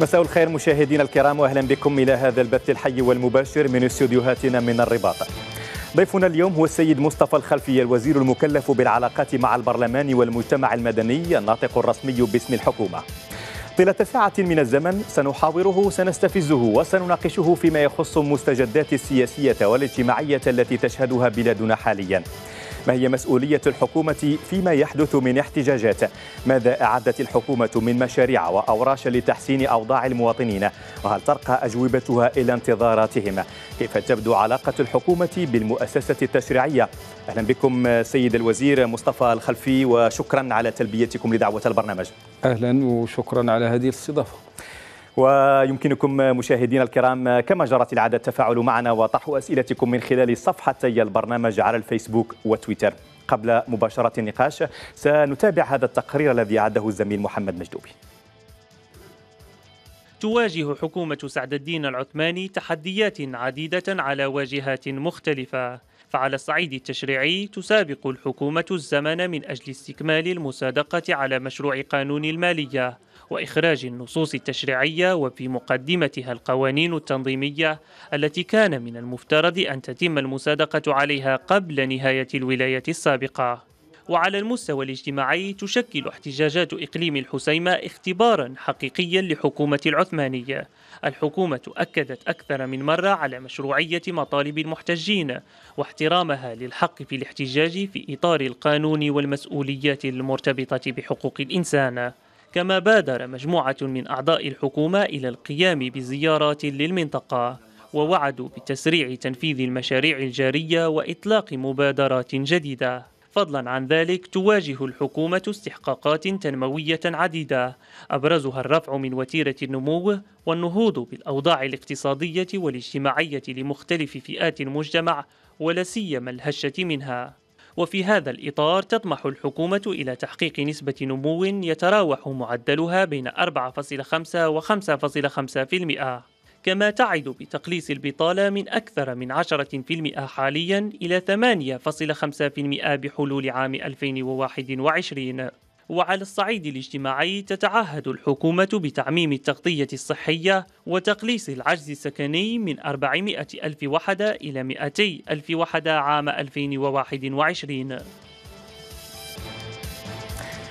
مساء الخير مشاهدينا الكرام واهلا بكم الى هذا البث الحي والمباشر من استديوهاتنا من الرباط. ضيفنا اليوم هو السيد مصطفى الخلفي الوزير المكلف بالعلاقات مع البرلمان والمجتمع المدني الناطق الرسمي باسم الحكومه. طيلة ساعة من الزمن سنحاوره سنستفزه وسنناقشه فيما يخص المستجدات السياسية والاجتماعية التي تشهدها بلادنا حاليا ما هي مسؤولية الحكومة فيما يحدث من احتجاجات ماذا أعدت الحكومة من مشاريع وأوراش لتحسين أوضاع المواطنين وهل ترقى أجوبتها إلى انتظاراتهم كيف تبدو علاقة الحكومة بالمؤسسة التشريعية أهلا بكم سيد الوزير مصطفى الخلفي وشكرا على تلبيتكم لدعوة البرنامج أهلا وشكرا على هذه الاستضافة ويمكنكم مشاهدينا الكرام كما جرت العادة التفاعل معنا وطرح أسئلتكم من خلال صفحتي البرنامج على الفيسبوك وتويتر قبل مباشرة النقاش سنتابع هذا التقرير الذي أعده الزميل محمد مجدوبي تواجه حكومة سعد الدين العثماني تحديات عديدة على واجهات مختلفة فعلى الصعيد التشريعي تسابق الحكومة الزمن من أجل استكمال المصادقة على مشروع قانون المالية وإخراج النصوص التشريعية وفي مقدمتها القوانين التنظيمية التي كان من المفترض أن تتم المصادقة عليها قبل نهاية الولاية السابقة. وعلى المستوى الاجتماعي تشكل احتجاجات إقليم الحسيمة اختبارا حقيقيا لحكومة العثمانية الحكومة أكدت أكثر من مرة على مشروعية مطالب المحتجين واحترامها للحق في الاحتجاج في إطار القانون والمسؤوليات المرتبطة بحقوق الإنسان كما بادر مجموعة من أعضاء الحكومة إلى القيام بزيارات للمنطقة ووعدوا بتسريع تنفيذ المشاريع الجارية وإطلاق مبادرات جديدة فضلا عن ذلك تواجه الحكومة استحقاقات تنموية عديدة أبرزها الرفع من وتيرة النمو والنهوض بالأوضاع الاقتصادية والاجتماعية لمختلف فئات المجتمع ولا سيما الهشة منها وفي هذا الإطار تطمح الحكومة إلى تحقيق نسبة نمو يتراوح معدلها بين 4.5 و 5.5% كما تعد بتقليص البطالة من أكثر من 10% حاليا إلى 8.5% بحلول عام 2021 وعلى الصعيد الاجتماعي تتعهد الحكومة بتعميم التغطية الصحية وتقليص العجز السكني من 400 ألف وحدة إلى 200 ألف وحدة عام 2021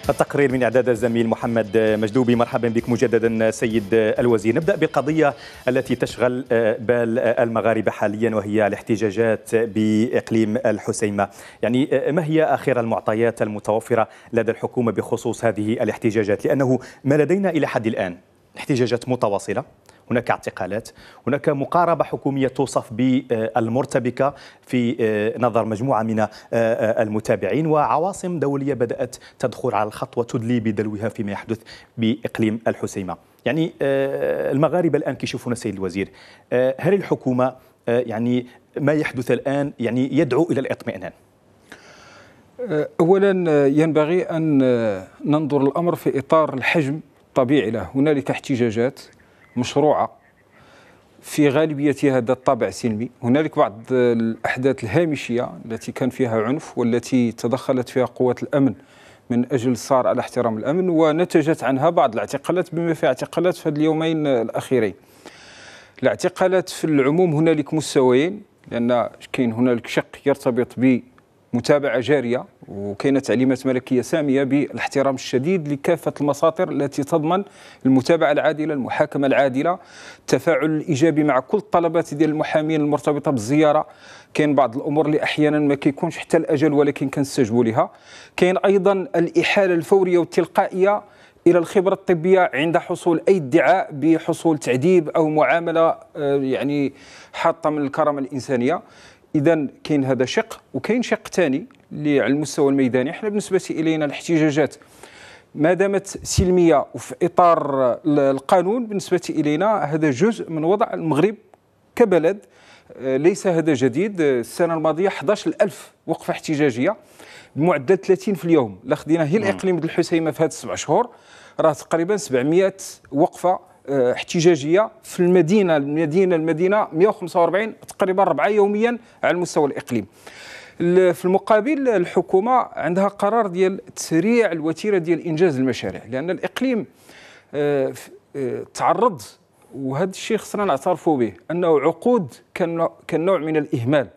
التقرير من اعداد الزميل محمد مجدوبي مرحبا بك مجددا سيد الوزير نبدا بالقضيه التي تشغل آه، بال آه، المغاربه حاليا وهي الاحتجاجات باقليم الحسيمه يعني آه، ما هي اخر المعطيات المتوفره لدى الحكومه بخصوص هذه الاحتجاجات لانه ما لدينا الى حد الان احتجاجات متواصله هناك اعتقالات هناك مقاربة حكومية توصف بالمرتبكة في آه، نظر مجموعة من آه، آه، المتابعين وعواصم دولية بدأت تدخل على الخط وتدلي بدلوها فيما يحدث بإقليم الحسيمة يعني المغاربة الآن كيشوفون سيد الوزير هل الحكومة يعني ما يحدث الآن يعني يدعو إلى الاطمئنان اولا ينبغي ان ننظر الامر في اطار الحجم الطبيعي له هنالك احتجاجات مشروعه في غالبيتها ذات طابع سلمي هنالك بعض الأحداث الهامشية التي كان فيها عنف والتي تدخلت فيها قوات الأمن من أجل الصار على احترام الأمن ونتجت عنها بعض الاعتقالات بما فيها اعتقالات في اليومين الأخيرين الاعتقالات في العموم هنالك مستويين لأن كاين هنالك شق يرتبط ب متابعه جاريه وكاينه تعليمات ملكيه ساميه بالاحترام الشديد لكافه المساطر التي تضمن المتابعه العادله، المحاكمه العادله، التفاعل الايجابي مع كل الطلبات ديال المحامين المرتبطه بالزياره، كاين بعض الامور اللي احيانا ما كيكونش حتى الاجل ولكن كنستجبوا لها، كاين ايضا الاحاله الفوريه والتلقائيه الى الخبره الطبيه عند حصول اي ادعاء بحصول تعذيب او معامله آه، يعني حاطه من الكرامه الانسانيه اذا كاين هذا شق وكاين شق ثاني اللي على المستوى الميداني احنا بالنسبه الينا الاحتجاجات ما دامت سلميه وفي اطار القانون بالنسبه الينا هذا جزء من وضع المغرب كبلد آه، ليس هذا جديد السنه الماضيه 11000 وقفه احتجاجيه بمعدل 30 في اليوم لا خدينا هي نعم. الاقليم الحسيمه في هذه السبع شهور راه تقريبا 700 وقفه آه، احتجاجيه في المدينه المدينه المدينه 145 تقريبا ربعه يوميا على المستوى الاقليم في المقابل الحكومه عندها قرار ديال تسريع الوتيره ديال انجاز المشاريع لان الاقليم آه، آه، تعرض وهذا الشيء خصنا نعترفوا به انه عقود كان كان نوع من الاهمال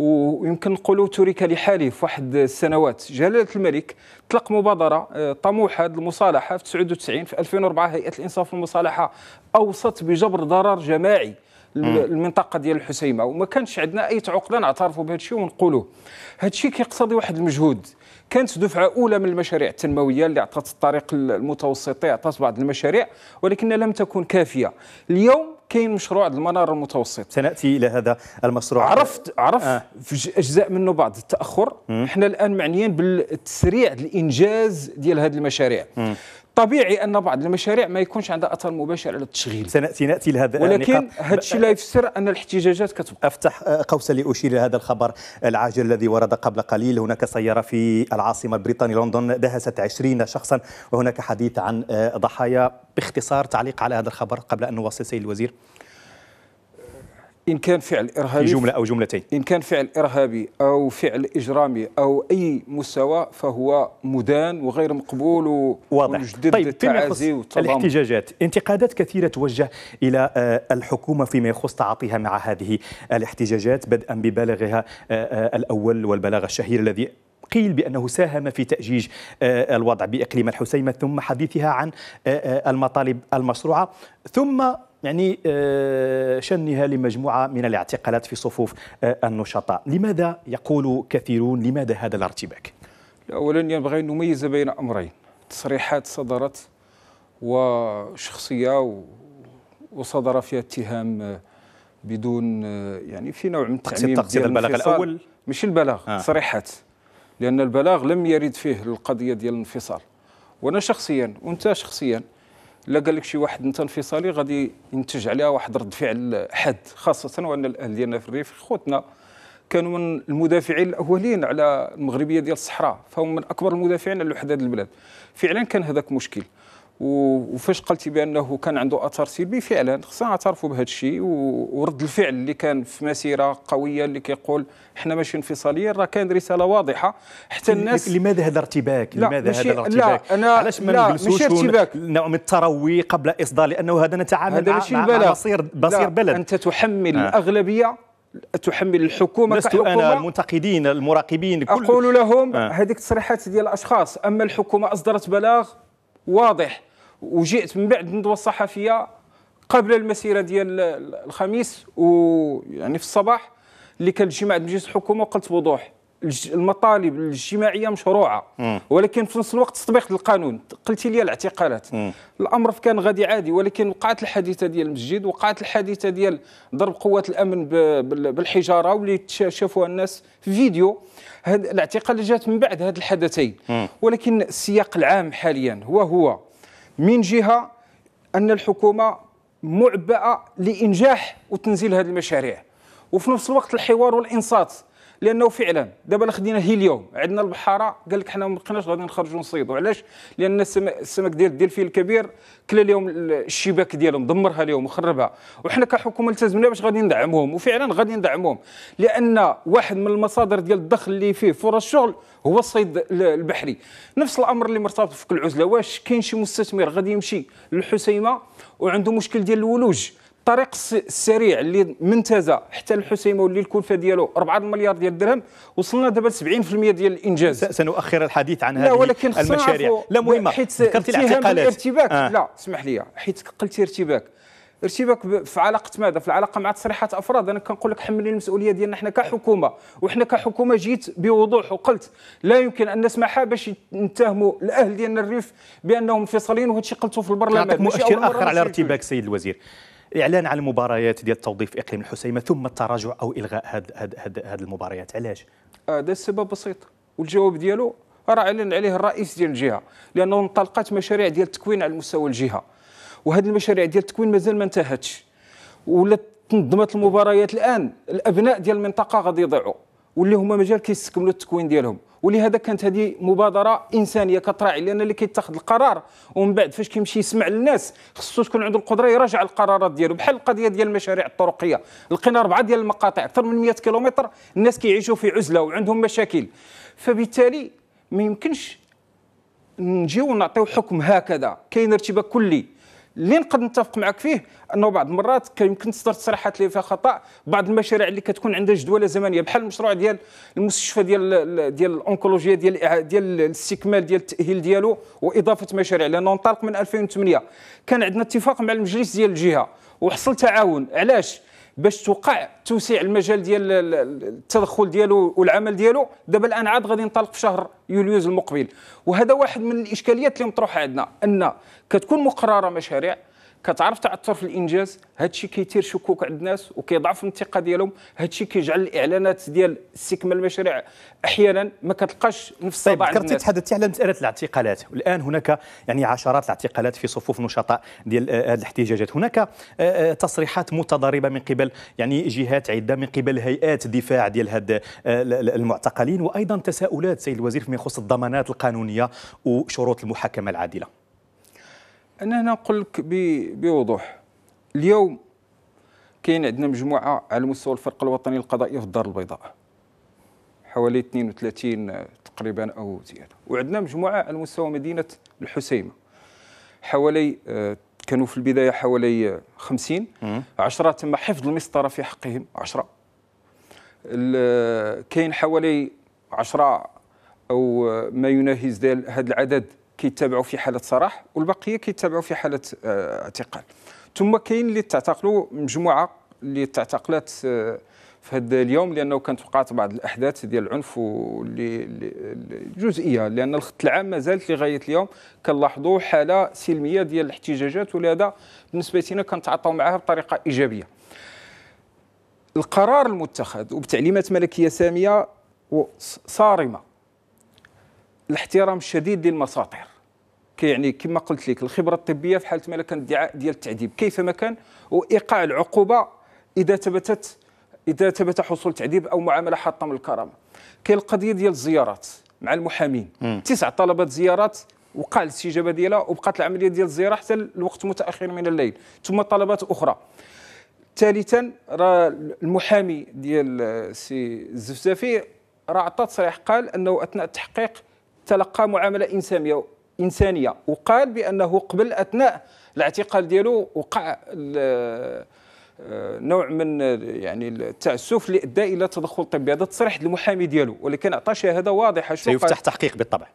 ويمكن نقولوا ترك لحاله في واحد السنوات جلاله الملك طلق مبادره آه، طموحه المصالحه في 99 في 2004 هيئه الانصاف والمصالحه اوصت بجبر ضرر جماعي المنطقه ديال الحسيمه وما كانش عندنا اي عقده نعترفوا بهذا الشيء ونقولوه هذا الشيء كيقتضي واحد المجهود كانت دفعه اولى من المشاريع التنمويه اللي عطات الطريق المتوسطي عطات بعض المشاريع ولكنها لم تكن كافيه اليوم كاين مشروع المنار المتوسط سناتي الى هذا المشروع عرفت عرفت آه. في اجزاء منه بعض التاخر مم. احنا الان معنيين بالتسريع الانجاز ديال هذه المشاريع مم. طبيعي ان بعض المشاريع ما يكونش عندها اثر مباشر على التشغيل سناتي ناتي لهذا ولكن هذا الشيء لا يفسر ان الاحتجاجات كتبقى افتح آه، قوس لاشير الى هذا الخبر العاجل الذي ورد قبل قليل هناك سياره في العاصمه البريطانيه لندن دهست 20 شخصا وهناك حديث عن آه، ضحايا باختصار تعليق على هذا الخبر قبل ان نواصل سيد الوزير إن كان فعل إرهابي في جملة أو جملتين إن كان فعل إرهابي أو فعل إجرامي أو أي مستوى فهو مدان وغير مقبول و... واضح طيب فيما يخص الاحتجاجات انتقادات كثيرة توجه إلى آه، الحكومة فيما يخص تعاطيها مع هذه الاحتجاجات بدءا ببالغها آه، آه، الأول والبلاغ الشهير الذي قيل بأنه ساهم في تأجيج الوضع بإقليم الحسيمة ثم حديثها عن المطالب المشروعة ثم يعني آه، شنها لمجموعة من الاعتقالات في صفوف آه، النشطاء لماذا يقول كثيرون لماذا هذا الارتباك؟ أولا ينبغي أن نميز بين أمرين تصريحات صدرت وشخصية وصدر فيها اتهام آه، بدون يعني في نوع من التعميم تقصد البلاغ الأول؟ مش البلاغ آه. لأن البلاغ لم يرد فيه القضية ديال الانفصال وأنا شخصيا وأنت شخصيا لا قال لك شي واحد انت انفصالي غادي ينتج عليها واحد رد فعل حاد خاصه وان الاهل ديالنا في الريف خوتنا كانوا من المدافعين الاولين على المغربيه ديال الصحراء فهم من اكبر المدافعين على الوحدة البلاد فعلا كان هذاك مشكل وفاش قلتي بانه كان عنده اثر سلبي فعلا خصنا نعترفوا بهذا الشيء ورد الفعل اللي كان في مسيره قويه اللي كيقول احنا ماشي انفصاليين راه كان رساله واضحه حتى الناس لماذا هذا ارتباك؟ لماذا هذا الارتباك؟ لا انا علاش ما نجلسوش نوع من التروي قبل اصدار لانه هذا نتعامل مع, مصير بصير بلد انت تحمل آه. الاغلبيه تحمل الحكومه لست انا المنتقدين المراقبين كل اقول لهم آه. هذيك التصريحات ديال الاشخاص اما الحكومه اصدرت بلاغ واضح وجئت من بعد الندوه الصحفيه قبل المسيره ديال الخميس ويعني في الصباح اللي كانت جماعه مجلس الحكومه وقلت بوضوح المطالب الجماعيه مشروعه ولكن في نفس الوقت تطبيق القانون قلتي لي الاعتقالات الامر كان غادي عادي ولكن وقعت الحادثه ديال المسجد وقعت الحادثه ديال ضرب قوات الامن بالحجاره واللي شافوها الناس في فيديو الاعتقال جات من بعد هاد الحدثين ولكن السياق العام حاليا هو هو من جهه ان الحكومه معبأه لانجاح وتنزيل هذه المشاريع وفي نفس الوقت الحوار والانصات لانه فعلا دابا الا خدينا هيليوم عندنا البحاره قال لك حنا ما بقيناش غادي نخرجوا نصيدوا علاش لان السمك ديال الدلفين الفيل الكبير كلا اليوم الشباك ديالهم دمرها اليوم وخربها وحنا كحكومه التزمنا باش غادي ندعمهم وفعلا غادي ندعمهم لان واحد من المصادر ديال الدخل اللي فيه فرص شغل هو الصيد البحري نفس الامر اللي مرتبط في كل العزله واش كاين شي مستثمر غادي يمشي للحسيمه وعنده مشكل ديال الولوج الطريق السريع اللي من تازا حتى الحسيمه واللي الكلفه ديالو 4 مليار ديال الدرهم وصلنا دابا ل 70% ديال الانجاز سنؤخر الحديث عن هذه ولكن المشاريع لا مهمه حيت الاعتقالات الارتباك آه. لا اسمح لي حيت قلتي ارتباك ارتباك في علاقه ماذا في العلاقه مع تصريحات افراد انا كنقول لك حملي المسؤوليه ديالنا حنا كحكومه وحنا كحكومه جيت بوضوح وقلت لا يمكن ان نسمح باش نتهموا الاهل ديالنا الريف بانهم منفصلين وهذا الشيء قلته في البرلمان مؤشر اخر على ارتباك سيد الوزير الاعلان عن المباريات ديال التوظيف اقليم الحسيمه ثم التراجع او الغاء هاد هاد هاد, هاد المباريات علاش هذا آه، السبب بسيط والجواب ديالو راه اعلن عليه الرئيس ديال الجهه لانه انطلقت مشاريع ديال التكوين على مستوى الجهه وهذه المشاريع ديال التكوين مازال ما انتهتش ولا تنظمت المباريات الان الابناء ديال المنطقه غادي يضيعوا واللي هما مجال كيستكملوا التكوين ديالهم ولهذا كانت هذه مبادره انسانيه كتراعي لان اللي كيتخذ القرار ومن بعد فاش كيمشي يسمع للناس خصو تكون عنده القدره يراجع القرارات ديالو بحال القضيه ديال المشاريع الطرقيه لقينا اربعه ديال المقاطع اكثر من 100 كيلومتر الناس كيعيشوا في عزله وعندهم مشاكل فبالتالي ما يمكنش نجيو نعطيو حكم هكذا كاين ارتباك كلي اللي نقد نتفق معك فيه انه بعض المرات كيمكن تصدر تصريحات اللي فيها خطا بعض المشاريع اللي كتكون عندها جدوله زمنيه بحال المشروع ديال المستشفى ديال ديال الانكولوجيا ديال ديال الاستكمال ديال التاهيل ديالو واضافه مشاريع لانه انطلق من 2008 كان عندنا اتفاق مع المجلس ديال الجهه وحصل تعاون علاش باش توقع توسيع المجال ديال التدخل ديالو والعمل ديالو دابا الان عاد غادي ينطلق في شهر يوليوز المقبل وهذا واحد من الاشكاليات اللي مطروحه عندنا ان كتكون مقرره مشاريع كتعرف تعثر في الانجاز هادشي كيثير شكوك عند الناس وكيضعف الثقه ديالهم هادشي كيجعل الاعلانات ديال استكمال المشاريع احيانا ما كتلقاش نفس طيب ذكرتي تحدثتي على مساله الاعتقالات والان هناك يعني عشرات الاعتقالات في صفوف نشطاء ديال هذه آه، الاحتجاجات هناك آه، آه، تصريحات متضاربه من قبل يعني جهات عده من قبل هيئات دفاع ديال هاد المعتقلين وايضا تساؤلات سيد الوزير فيما يخص الضمانات القانونيه وشروط المحاكمه العادله انا هنا نقول لك بوضوح اليوم كاين عندنا مجموعه على مستوى الفرق الوطنيه القضائي في الدار البيضاء حوالي 32 تقريبا او زياده وعندنا مجموعه على مستوى مدينه الحسيمه حوالي آه، كانوا في البدايه حوالي 50 آه، 10 تم حفظ المسطره في حقهم 10 آه، كاين حوالي 10 او ما يناهز هذا العدد كيتبعوا في حاله صراح والبقيه كيتبعوا في حاله آه، اعتقال ثم كاين اللي تعتقلوا مجموعه اللي تعتقلات آه، في هذا اليوم لانه كانت وقعت بعض الاحداث ديال العنف واللي جزئيه لان الخط العام ما زالت لغايه اليوم كنلاحظوا حاله سلميه ديال الاحتجاجات ولهذا بالنسبه لنا كنتعاطوا معها بطريقه ايجابيه القرار المتخذ وبتعليمات ملكيه ساميه صارمه الاحترام الشديد للمساطير يعني كما قلت لك الخبره الطبيه في حاله ما كان ادعاء ديال التعذيب كيفما كان وايقاع العقوبه اذا ثبتت اذا ثبت حصول تعذيب او معامله حاطه من الكرامه كاين القضيه ديال الزيارات مع المحامين تسع طلبات زيارات وقع الاستجابه ديالها وبقات العمليه ديال الزياره حتى الوقت متاخر من الليل ثم طلبات اخرى ثالثا راه المحامي ديال سي الزفزافي راه عطى تصريح قال انه اثناء التحقيق تلقى معامله انسانيه انسانيه وقال بانه قبل اثناء الاعتقال ديالو وقع آه، نوع من يعني التعسف اللي ادى الى تدخل طبي هذا تصريح المحامي ديالو ولكن عطى شهاده واضحه سيفتح تحقيق بالطبع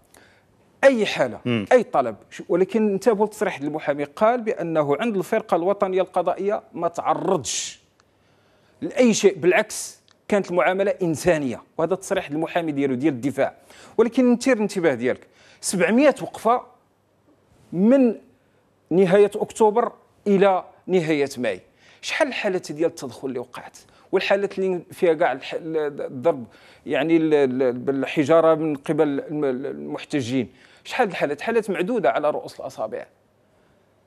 اي حاله مم. اي طلب ولكن انتبهوا لتصريح المحامي قال بانه عند الفرقه الوطنيه القضائيه ما تعرضش لاي شيء بالعكس كانت المعامله انسانيه وهذا تصريح المحامي ديالو ديال الدفاع ولكن نثير الانتباه ديالك 700 وقفه من نهايه اكتوبر الى نهايه ماي شحال الحالات ديال التدخل اللي وقعت والحالات اللي فيها كاع الضرب يعني بالحجاره من قبل المحتجين شحال الحالات حالات معدوده على رؤوس الاصابع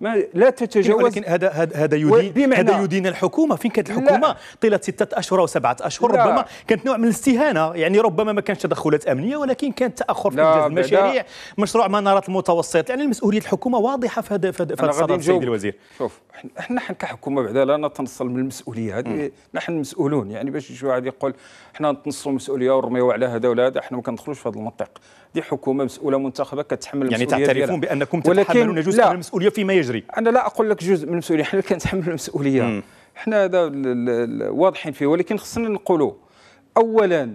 ما لا تتجاوز ولكن هذا هذا يدين هذا يدين الحكومه فين كانت الحكومه طيله سته اشهر او سبعه اشهر ربما كانت نوع من الاستهانه يعني ربما ما كانش تدخلات امنيه ولكن كان تاخر في انجاز المشاريع مشروع مناره المتوسط يعني المسؤوليه الحكومه واضحه في هذا في هذا سيدي الوزير شوف احنا كحكومه بعدا لا نتنصل من المسؤوليه هذه نحن مسؤولون يعني باش يجي واحد يقول احنا نتنصلوا المسؤوليه ونرميو على هذا ولا هذا احنا ما كندخلوش في هذا المنطق دي حكومه مسؤوله منتخبه كتحمل يعني المسؤوليه يعني تعترفون بانكم تتحملون جزء من المسؤوليه فيما يجري انا لا اقول لك جزء من المسؤوليه حنا كنتحملوا المسؤوليه حنا هذا واضحين فيه ولكن خصنا نقولوا اولا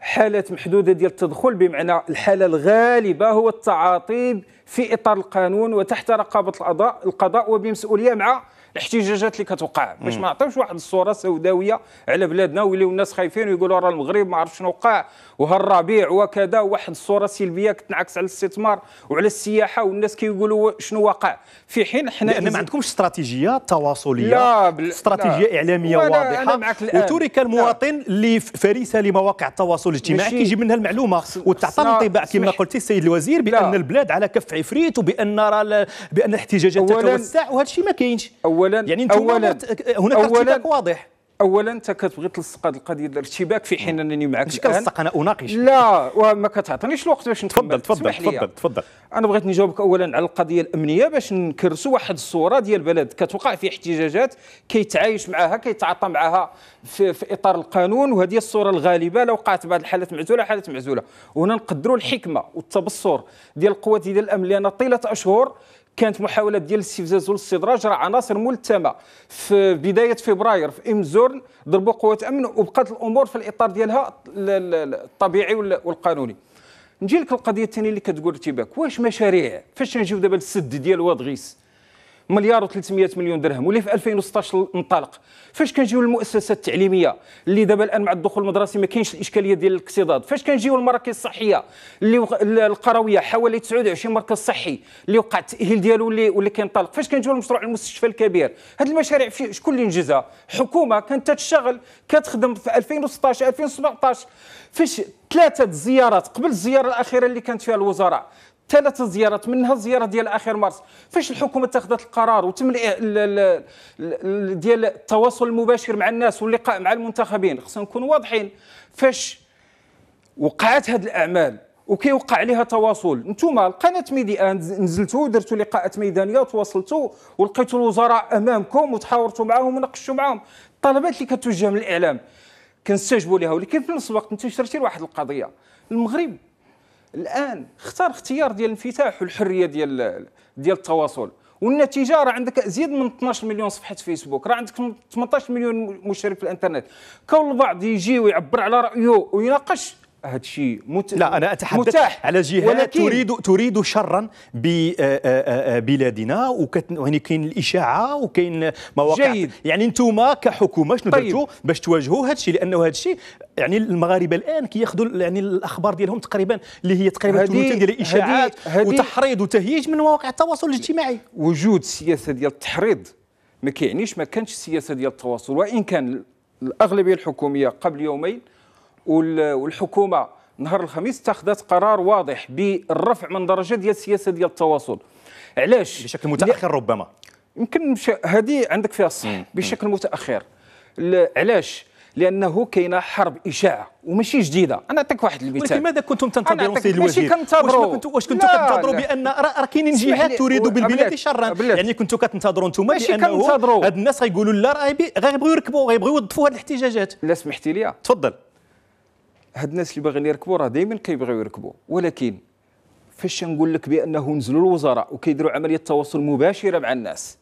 حالات محدوده ديال التدخل بمعنى الحاله الغالبه هو التعاطي في اطار القانون وتحت رقابه القضاء القضاء وبمسؤوليه مع الاحتجاجات اللي كتوقع باش ما نعطيوش واحد الصوره سوداويه على بلادنا ويوليو الناس خايفين ويقولوا راه المغرب ما عرفش شنو وقع وهالربيع وكذا واحد الصوره سلبيه كتنعكس على الاستثمار وعلى السياحه والناس كيقولوا كي شنو وقع في حين حنا لان ما عندكمش استراتيجيه تواصليه لا بل... استراتيجيه لا. اعلاميه واضحه أنا وترك المواطن اللي فريسه لمواقع التواصل الاجتماعي كيجي منها المعلومه وتعطى انطباع كما قلتي السيد الوزير بان لا. البلاد على كف عفريت وبان راه بان الاحتجاجات تتوسع وهذا الشيء ما كاينش اولا يعني اولا هناك أولاً واضح اولا انت كتبغي تلصق هذه القضيه ديال الارتباك في حين انني معك ماشي كنلصق انا اناقش لا وما كتعطينيش الوقت باش نكمل تفضل تفضل تفضل تفضل انا بغيت نجاوبك اولا على القضيه الامنيه باش نكرسوا واحد الصوره ديال بلد كتوقع في احتجاجات كيتعايش معها كيتعاطى معها في, في اطار القانون وهذه الصوره الغالبه لو وقعت بعض الحالات معزوله حالات معزوله وهنا نقدروا الحكمه والتبصر ديال القوات ديال الامن لان طيله اشهر كانت محاولات ديال الاستفزاز والاستدراج راه عناصر ملتمه في بدايه فبراير في امزورن ضربوا قوات امن وبقات الامور في الاطار ديالها الطبيعي والقانوني نجي لك القضيه الثانيه اللي كتقول ارتباك واش مشاريع فاش نجيو دابا السد ديال واد غيس مليار و300 مليون درهم واللي في 2016 انطلق فاش كنجيو للمؤسسات التعليميه اللي دابا الان مع الدخول المدرسي ما كاينش الاشكاليه ديال الاكتظاظ فاش كنجيو للمراكز الصحيه اللي وق... القرويه حوالي 29 مركز صحي اللي وقع التاهيل ديالو اللي واللي كينطلق فاش كنجيو لمشروع المستشفى الكبير هاد المشاريع في شكون اللي انجزها حكومه كانت تشتغل كتخدم في 2016 2017 فاش ثلاثه الزيارات قبل الزياره الاخيره اللي كانت فيها الوزراء ثلاث زيارات منها الزياره ديال اخر مارس فاش الحكومه اتخذت القرار وتم ديال التواصل المباشر مع الناس واللقاء مع المنتخبين خصنا نكونوا واضحين فاش وقعت هذه الاعمال وكيوقع عليها تواصل نتوما القناه ميديا نزلتوا درتوا لقاءات ميدانيه وتواصلتوا ولقيتوا الوزراء امامكم وتحاورتوا معاهم وناقشتوا معاهم الطلبات اللي كتوجه من الاعلام كنستجبوا لها ولكن في نفس الوقت انت شرتي واحد القضيه المغرب الان اختار اختيار ديال الانفتاح والحريه ديال ديال التواصل والنتيجه راه عندك زيد من 12 مليون صفحه فيسبوك راه عندك 18 مليون مشترك في الانترنت كل بعض يجي ويعبر على رايه ويناقش هذا الشيء مت... لا انا اتحدث متاح على جهات ولكن... تريد تريد شرا ببلادنا آه، آه، آه، وكت... يعني كاين الاشاعه وكاين مواقع جيد. يعني انتم كحكومه شنو طيب. درتوا باش تواجهوا هذا الشيء لانه هذا الشيء يعني المغاربه الان كياخذوا يعني الاخبار ديالهم تقريبا اللي هي تقريبا ثلثين ديال الاشاعات هدي... وتحريض وتهييج من مواقع التواصل الاجتماعي وجود سياسه ديال التحريض ما كيعنيش ما كانتش سياسه ديال التواصل وان كان الاغلبيه الحكوميه قبل يومين والحكومه نهار الخميس اتخذت قرار واضح بالرفع من درجه ديال السياسه ديال التواصل علاش بشكل متاخر ربما يمكن هذه عندك فيها الصح بشكل متاخر علاش لانه كاينه حرب اشاعه وماشي جديده انا نعطيك واحد المثال ولكن ماذا كنتم تنتظرون سيد الوزير ماشي كنتظروا واش, كنتم واش كنتوا بان راه كاينين جهات تريد بالبلاد شرا يعني كنتوا كتنتظروا انتم ماشي كنتظروا هاد الناس غيقولوا لا راه غيبغيو يركبوا غيبغيو يوظفوا هاد الاحتجاجات لا سمحتي لي تفضل هاد الناس اللي باغيين يركبوا راه دائما كيبغيو يركبوا ولكن فاش نقول لك بانه نزلوا الوزراء وكيديروا عمليه تواصل مباشره مع الناس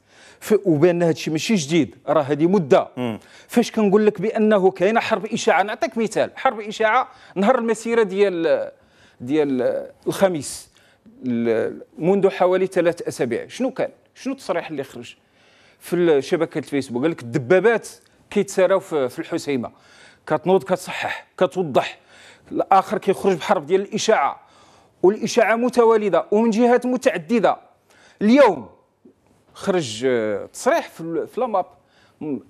وبان هذا الشيء ماشي جديد راه هذه مده فاش كنقول لك بانه كاينه حرب اشاعه نعطيك مثال حرب اشاعه نهار المسيره ديال ديال الخميس منذ حوالي ثلاث اسابيع شنو كان شنو التصريح اللي خرج في شبكه الفيسبوك قال لك الدبابات كيتساراو في الحسيمه كتنوض كتصحح كتوضح الاخر كيخرج بحرب ديال الاشاعه والاشاعه متوالده ومن جهات متعدده اليوم خرج آه، تصريح في لاماب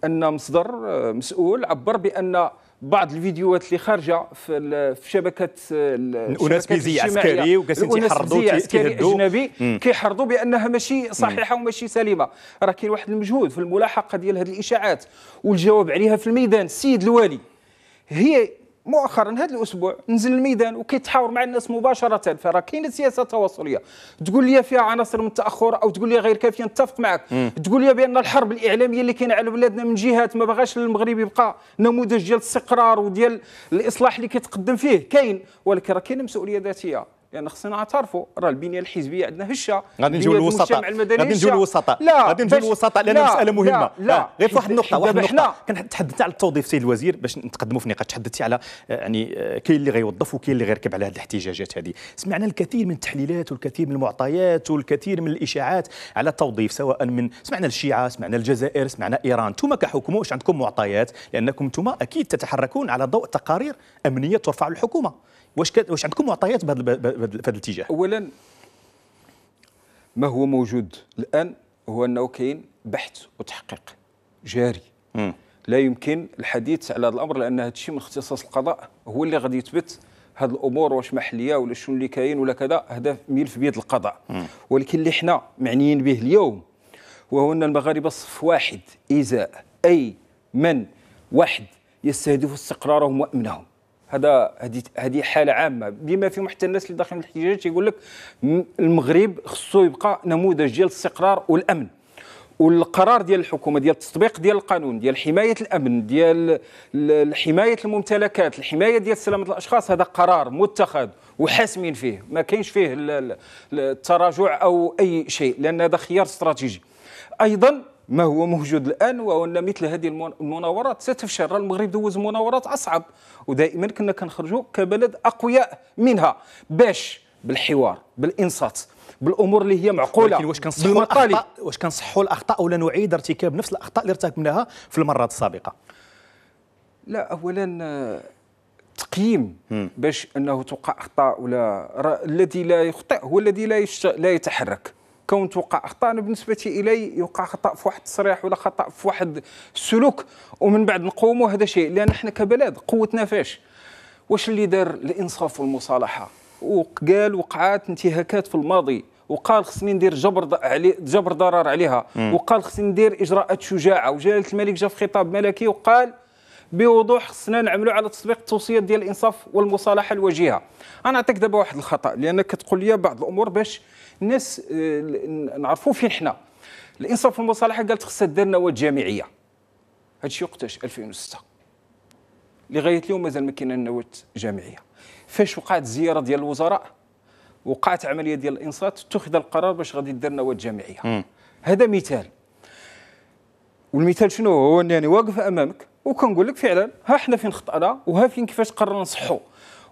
ان مصدر آه، مسؤول عبر بان بعض الفيديوهات اللي خارجه في في شبكه آه، الاناس بيزي عسكري وكاسين تيحرضوا عسكري اجنبي كيحرضوا بانها ماشي صحيحه وماشي سليمه راه كاين واحد المجهود في الملاحقه ديال هذه الاشاعات والجواب عليها في الميدان السيد الوالي هي مؤخرا هذا الاسبوع نزل الميدان وكيتحاور مع الناس مباشره فراه كاينه سياسه تواصليه تقول لي فيها عناصر من التاخر او تقول لي غير كافيه نتفق معك تقول لي بان الحرب الاعلاميه اللي كاينه على بلادنا من جهات ما بغاش المغرب يبقى نموذج ديال الاستقرار وديال الاصلاح اللي كيتقدم فيه كاين ولكن راه كاينه مسؤوليه ذاتيه لان خصنا نعترفوا راه البنيه الحزبيه عندنا هشه غادي نجيو للوسطاء غادي نجيو للوسطاء لا غادي نجيو للوسطاء لان مساله مهمه لا, لا. غير في واحد النقطه واحد النقطه تحدثنا على التوظيف سي الوزير باش نتقدموا في نقاش تحدثتي على آه، يعني آه، كاين اللي غيوظف وكاين اللي غيركب على هذه الاحتجاجات هذه سمعنا الكثير من التحليلات والكثير من المعطيات والكثير من الاشاعات على التوظيف سواء من سمعنا الشيعه سمعنا الجزائر سمعنا ايران انتم كحكومه واش عندكم معطيات لانكم انتم اكيد تتحركون على ضوء تقارير امنيه ترفع الحكومه واش واش عندكم معطيات بهذا الاتجاه اولا ما هو موجود الان هو انه كاين بحث وتحقيق جاري م. لا يمكن الحديث على هذا الامر لان هذا الشيء من اختصاص القضاء هو اللي غادي يثبت هذه الامور واش محليه ولا شنو اللي كاين ولا كذا هذا ملف بيد القضاء م. ولكن اللي حنا معنيين به اليوم وهو ان المغاربه صف واحد ازاء اي من واحد يستهدف استقرارهم وامنهم هذا هذه هذه حاله عامه بما فيهم حتى الناس اللي داخلين الاحتجاجات تيقول لك المغرب خصو يبقى نموذج ديال الاستقرار والامن والقرار ديال الحكومه ديال التطبيق ديال القانون ديال حمايه الامن ديال حمايه الممتلكات الحمايه ديال سلامه الاشخاص هذا قرار متخذ وحاسمين فيه ما كاينش فيه التراجع او اي شيء لان هذا خيار استراتيجي ايضا ما هو موجود الان وان مثل هذه المناورات ستفشل المغرب دوز مناورات اصعب ودائما كنا كنخرجوا كبلد اقوياء منها باش بالحوار بالانصات بالامور اللي هي معقوله ولكن واش كنصحوا الاخطاء واش كنصحوا الاخطاء ولا نعيد ارتكاب نفس الاخطاء اللي ارتكبناها في المرات السابقه لا اولا تقييم باش انه توقع اخطاء ولا الذي لا يخطئ هو الذي لا لا يتحرك كون توقع اخطاء انا بالنسبه الي يوقع خطا في واحد التصريح ولا خطا في واحد السلوك ومن بعد نقوموا هذا الشيء لان احنا كبلد قوتنا فاش واش اللي دار الانصاف والمصالحه وقال وقعات انتهاكات في الماضي وقال خصني ندير جبر علي جبر ضرر عليها وقال خصني ندير اجراءات شجاعه وجلاله الملك جا في خطاب ملكي وقال بوضوح خصنا نعملوا على تطبيق التوصيات ديال الانصاف والمصالحه الوجيهه انا نعطيك دابا واحد الخطا لانك كتقول لي بعض الامور باش الناس آه، نعرفوا فين حنا الانصاف والمصالحه قالت خصها دير نواه جامعيه هادشي وقتاش 2006 لغايه اليوم مازال ما كاين نواه جامعيه فاش وقعت زياره ديال الوزراء وقعت عمليه ديال الانصات اتخذ القرار باش غادي دير نواه جامعيه هذا مثال والمثال شنو هو انني واقف امامك وكنقول لك فعلا ها حنا فين خطانا وها فين كيفاش قررنا نصحوا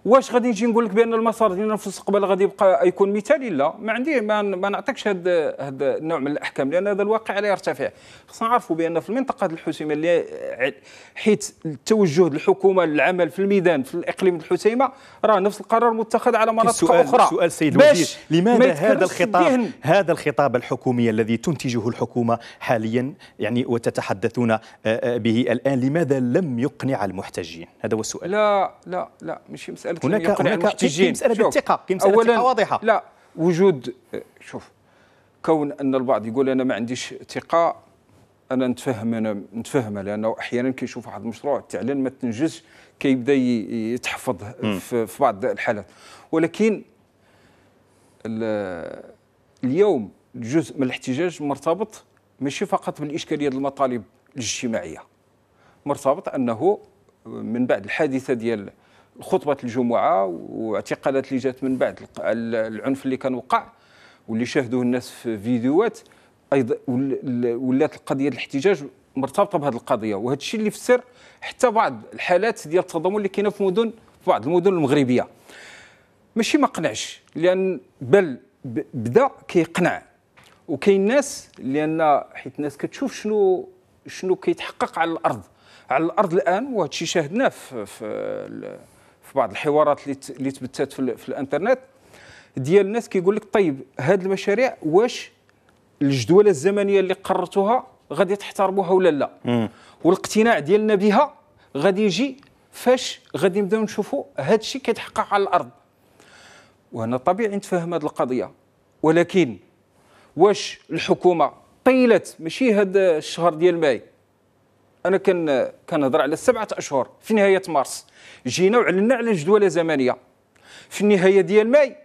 واش غادي نجي نقول لك بان المسار ديالنا في المستقبل غادي يبقى يكون مثالي لا ما عندي ما, ما نعطيكش هذا هذا النوع من الاحكام لان هذا الواقع لا يرتفع خصنا نعرفوا بان في المنطقه الحسيمه اللي حيث التوجه الحكومه للعمل في الميدان في الاقليم الحسيمه راه نفس القرار متخذ على مناطق السؤال اخرى سؤال سيد الوزير لماذا هذا الخطاب هذا الخطاب الحكومي الذي تنتجه الحكومه حاليا يعني وتتحدثون آه، آه، به الان لماذا لم يقنع المحتجين هذا هو السؤال لا لا لا ماشي مساله هناك هناك مساله الثقه مساله واضحه لا وجود شوف كون ان البعض يقول انا ما عنديش ثقه انا نتفهم انا نتفهم لانه احيانا كيشوف واحد المشروع تعلن ما تنجزش كيبدا يتحفظ في, في بعض الحالات ولكن اليوم جزء من الاحتجاج مرتبط ماشي فقط بالاشكاليه المطالب الاجتماعيه مرتبط انه من بعد الحادثه ديال خطبه الجمعه واعتقالات اللي جات من بعد العنف اللي كان وقع واللي شاهدوه الناس في فيديوهات ايضا ولات القضيه الاحتجاج مرتبطه بهذه القضيه وهذا الشيء اللي في حتى بعض الحالات ديال التضامن اللي كاينه في مدن في بعض المدن المغربيه ماشي ما قنعش لان بل بدا كيقنع وكاين ناس لان حيت الناس كتشوف شنو شنو كيتحقق على الارض على الارض الان وهذا الشيء شاهدناه في, في في بعض الحوارات اللي تبتات في, الانترنت ديال الناس كيقول لك طيب هذه المشاريع واش الجدوله الزمنيه اللي قررتوها غادي تحترموها ولا لا والاقتناع ديالنا بها غادي يجي فاش غادي نبداو نشوفوا هذا الشيء كيتحقق على الارض وهنا طبيعي نتفهم هذه القضيه ولكن واش الحكومه طيلت ماشي هذا الشهر ديال ماي انا كان كنهضر على سبعه اشهر في نهايه مارس جينا وعلنا على الجدوله الزمنيه في النهايه ديال ماي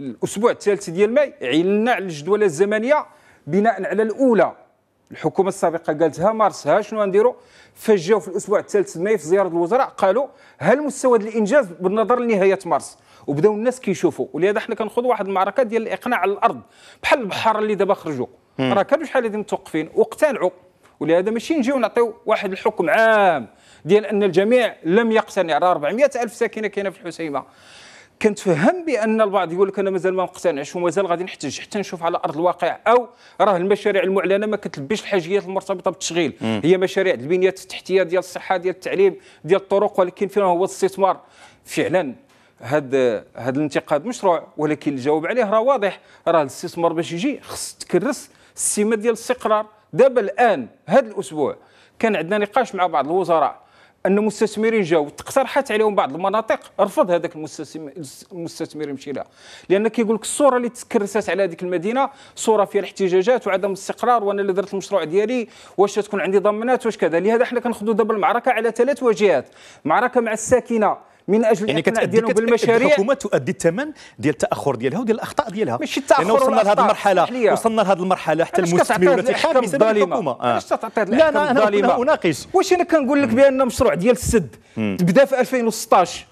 الاسبوع الثالث ديال ماي علنا على الجدوله الزمنيه بناء على الاولى الحكومه السابقه قالتها ها شنو غنديروا فاش جاو في الاسبوع الثالث ماي في زياره الوزراء قالوا هل مستوى الانجاز بالنظر لنهايه مارس وبداو الناس كيشوفوا ولهذا حنا كنخوضوا واحد المعركه ديال الاقناع على الارض بحال البحار اللي دابا خرجوا راه كانوا شحال هذه متوقفين واقتنعوا ولهذا ماشي نجيو نعطيو واحد الحكم عام ديال ان الجميع لم يقتنع راه 400 الف ساكنه كاينه في الحسيمه كنتفهم بان البعض يقول لك انا مازال ما مقتنعش ومازال غادي نحتج حتى نشوف على ارض الواقع او راه المشاريع المعلنه ما كتلبيش الحاجيات المرتبطه بالتشغيل م. هي مشاريع البنيه التحتيه ديال الصحه ديال التعليم ديال الطرق ولكن فين هو الاستثمار فعلا هذا هذا الانتقاد مشروع ولكن الجواب عليه راه واضح راه الاستثمار باش يجي خص تكرس السمه ديال الاستقرار دابا الان هذا الاسبوع كان عندنا نقاش مع بعض الوزراء ان مستثمرين جاوا تقترحت عليهم بعض المناطق رفض هذاك المستثمر يمشي لها لان كيقول لك الصوره اللي تكرست على هذيك المدينه صوره فيها الاحتجاجات وعدم الاستقرار وانا اللي درت المشروع ديالي واش تكون عندي ضمانات واش كذا لهذا حنا كنخذوا دابا المعركه على ثلاث وجهات معركه مع الساكنه من اجل يعني كتأدي بالمشاريع الحكومه تؤدي الثمن ديال التاخر ديالها وديال الاخطاء ديالها ماشي التاخر لان وصلنا لهذه المرحله وصلنا لهذه المرحله حتى المستثمر ولا الحكام بسبب الحكومه لا انا انا اناقش واش انا كنقول لك بان المشروع ديال السد بدا في 2016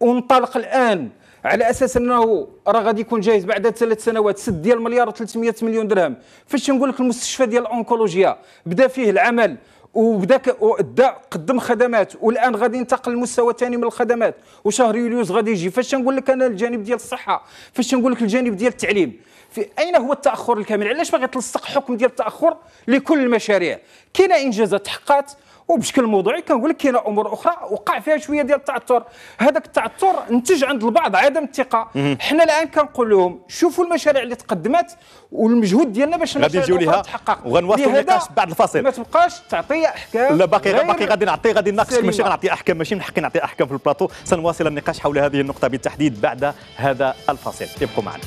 وانطلق الان على اساس انه راه غادي يكون جاهز بعد ثلاث سنوات سد ديال مليار و300 مليون درهم فاش نقول لك المستشفى ديال الاونكولوجيا بدا فيه العمل وبداك دا قدم خدمات والان غادي ينتقل للمستوى الثاني من الخدمات وشهر يوليوز غادي يجي فاش نقول لك انا الجانب ديال الصحه فاش نقول لك الجانب ديال التعليم في اين هو التاخر الكامل علاش باغي تلصق حكم ديال التاخر لكل المشاريع كاينه انجازات تحققات وبشكل موضوعي كنقول لك كاينه امور اخرى وقع فيها شويه ديال التعثر هذاك التعثر نتج عند البعض عدم الثقه حنا الان كنقول لهم شوفوا المشاريع اللي تقدمت والمجهود ديالنا باش غادي نجيو ليها وغنواصلوا النقاش بعد الفاصل ما تبقاش تعطي احكام لا باقي باقي غادي نعطي غادي ناقشك ماشي غنعطي احكام ماشي من حقي نعطي احكام في البلاطو سنواصل النقاش حول هذه النقطه بالتحديد بعد هذا الفاصل ابقوا معنا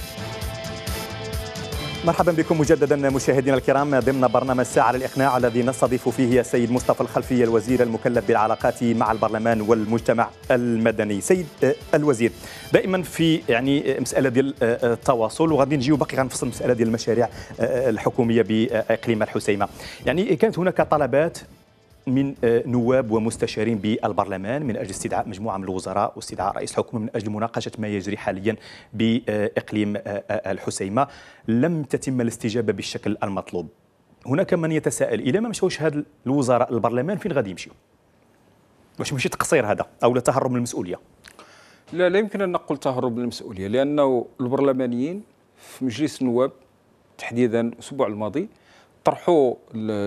مرحبا بكم مجددا مشاهدينا الكرام ضمن برنامج ساعة للإقناع الذي نستضيف فيه السيد مصطفى الخلفي الوزير المكلف بالعلاقات مع البرلمان والمجتمع المدني سيد الوزير دائما في يعني مسألة ديال التواصل وغادي نجيو باقي غنفصل المسألة ديال المشاريع الحكومية بإقليم الحسيمة يعني كانت هناك طلبات من آه، نواب ومستشارين بالبرلمان من اجل استدعاء مجموعه من الوزراء واستدعاء رئيس الحكومه من اجل مناقشه ما يجري حاليا باقليم آه، آه، الحسيمه لم تتم الاستجابه بالشكل المطلوب هناك من يتساءل الى ما مشاوش هاد الوزراء البرلمان فين غادي يمشيو واش ماشي تقصير هذا او تهرب من المسؤوليه لا لا يمكن ان نقول تهرب من المسؤوليه لانه البرلمانيين في مجلس النواب تحديدا الاسبوع الماضي طرحوا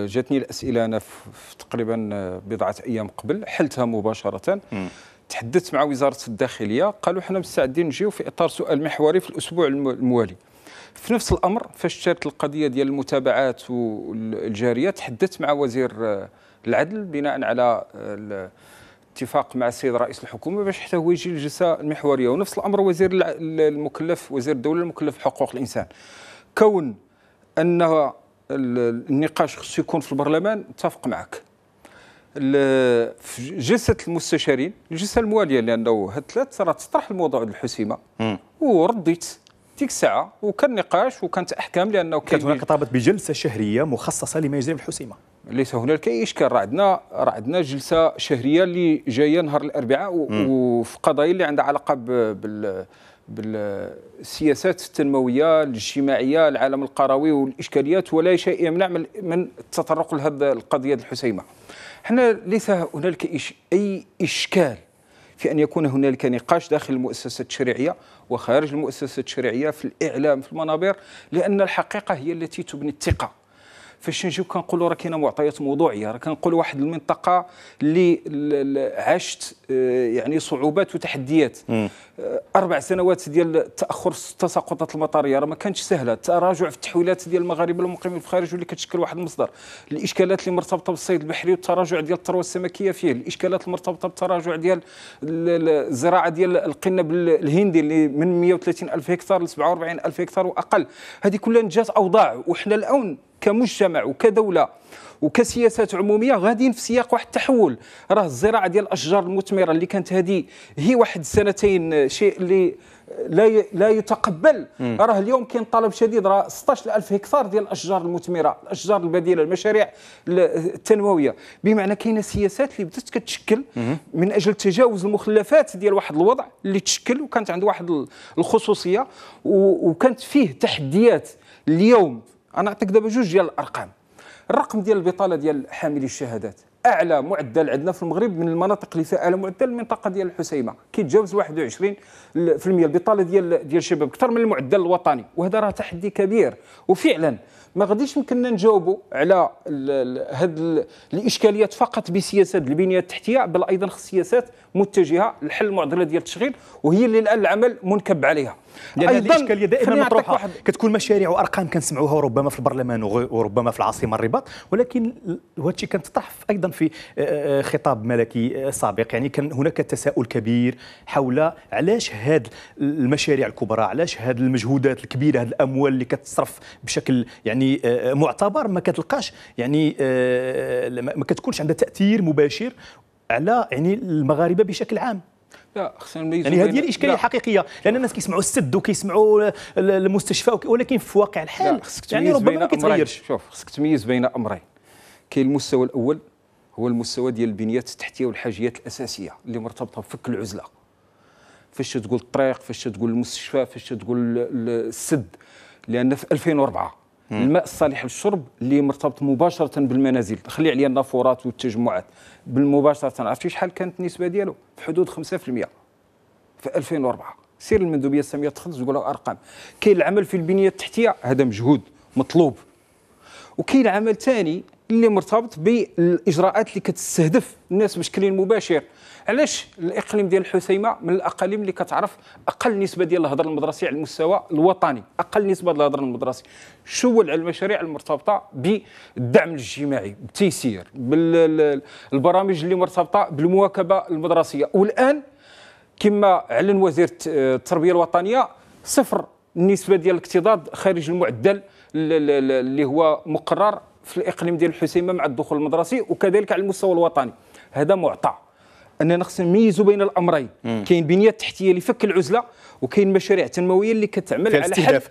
جاتني الاسئله انا في تقريبا آه، بضعه ايام قبل حلتها مباشره تحدثت مع وزاره الداخليه قالوا حنا مستعدين نجيو في اطار سؤال محوري في الاسبوع الموالي في نفس الامر فاش جات القضيه ديال المتابعات والجاريه تحدثت مع وزير آه، العدل بناء على آه، اتفاق مع السيد رئيس الحكومه باش حتى هو يجي الجلسه المحوريه ونفس الامر وزير المكلف وزير الدوله المكلف بحقوق الانسان كون ان النقاش خصو يكون في البرلمان اتفق معك في جلسه المستشارين الجلسه المواليه لانه هاد راه تطرح الموضوع الحسيمه ورديت ديك الساعه وكان نقاش وكانت احكام لانه كانت هناك طلبت بجلسه شهريه مخصصه لما يجري في الحسيمه ليس هناك اي اشكال راه عندنا راه عندنا جلسه شهريه اللي جايه نهار الاربعاء وفي قضايا اللي عندها علاقه بال بالسياسات التنمويه الاجتماعيه العالم القروي والاشكاليات ولا شيء يمنع من التطرق لهذه القضيه الحسيمه. احنا ليس هنالك اي اشكال في ان يكون هنالك نقاش داخل المؤسسه التشريعيه وخارج المؤسسه التشريعيه في الاعلام في المنابر لان الحقيقه هي التي تبني الثقه. فاش نجيو كنقولوا راه كاينه معطيات موضوعيه راه كنقول واحد المنطقه اللي عاشت آه، يعني صعوبات وتحديات آه، اربع سنوات ديال التاخر التساقطات المطريه راه ما كانتش سهله التراجع في التحويلات ديال المغاربه المقيمين في الخارج واللي كتشكل واحد المصدر الاشكالات اللي مرتبطه بالصيد البحري والتراجع ديال الثروه السمكيه فيه الاشكالات المرتبطه بالتراجع ديال الزراعه ديال القنب الهندي اللي من 130 الف هكتار ل 47 الف هكتار واقل هذه كلها نجات اوضاع وحنا الان كمجتمع وكدوله وكسياسات عموميه غاديين في سياق واحد التحول راه الزراعه ديال الاشجار المثمره اللي كانت هذه هي واحد سنتين آه، شيء اللي آه، لا لا يتقبل راه اليوم كاين طلب شديد راه 16000 هكتار ديال الاشجار المثمره الاشجار البديله المشاريع التنمويه بمعنى كاينه سياسات اللي بدات كتشكل من اجل تجاوز المخلفات ديال واحد الوضع اللي تشكل وكانت عند واحد الخصوصيه وكانت فيه تحديات اليوم انا نعطيك دابا جوج ديال الارقام الرقم ديال البطاله ديال حاملي الشهادات اعلى معدل عندنا في المغرب من المناطق اللي فيها اعلى معدل المنطقه ديال الحسيمه كيتجاوز 21% البطاله ديال ديال الشباب اكثر من المعدل الوطني وهذا راه تحدي كبير وفعلا ما غاديش يمكننا نجاوبوا على هذه الاشكاليات فقط بسياسات البنيه التحتيه بل ايضا سياسات متجهه لحل المعضله ديال التشغيل وهي اللي الان العمل منكب عليها لان ايضا الاشكاليه دائما مطروحه كتكون مشاريع وارقام كنسمعوها ربما في البرلمان وربما في العاصمه الرباط ولكن هذا الشيء تطرح ايضا في آه، آه، خطاب ملكي آه، سابق يعني كان هناك تساؤل كبير حول علاش هاد المشاريع الكبرى علاش هاد المجهودات الكبيره هاد الاموال اللي كتصرف بشكل يعني يعني آه، آه، معتبر ما كتلقاش يعني آه، ما كتكونش عندها تاثير مباشر على يعني المغاربه بشكل عام لا خصنا نميزوا يعني هذه هي الاشكاليه لا. الحقيقيه لان الناس كيسمعوا السد وكيسمعوا المستشفى ولكن في واقع الحال يعني ربما ما كيتغيرش شوف خصك تميز بين امرين كاين المستوى الاول هو المستوى ديال البنيات التحتيه والحاجيات الاساسيه اللي مرتبطه بفك العزله فاش تقول الطريق فاش تقول المستشفى فاش تقول السد لان في 2004 الماء الصالح للشرب اللي مرتبط مباشره بالمنازل تخلي عليا النافورات والتجمعات بالمباشره عرفتي شحال كانت النسبه ديالو في حدود 5% في 2004 سير المندوبيه الساميه تخلص تقول ارقام كاين العمل في البنيه التحتيه هذا مجهود مطلوب وكاين عمل ثاني اللي مرتبط بالاجراءات اللي كتستهدف الناس بشكل مباشر علاش الاقليم ديال الحسيمه من الاقاليم اللي كتعرف اقل نسبه ديال الهضر المدرسي على المستوى الوطني اقل نسبه ديال الهدر المدرسي شول على المشاريع المرتبطه بالدعم الاجتماعي بالتيسير بالبرامج اللي مرتبطه بالمواكبه المدرسيه والان كما اعلن وزير التربيه الوطنيه صفر النسبه ديال الاكتضاد خارج المعدل اللي هو مقرر في الاقليم ديال الحسيمه مع الدخول المدرسي وكذلك على المستوى الوطني هذا معطى اننا خصنا نميزوا بين الامرين كاين بنيه تحتيه لفك العزله وكاين مشاريع تنمويه اللي كتعمل على استهداف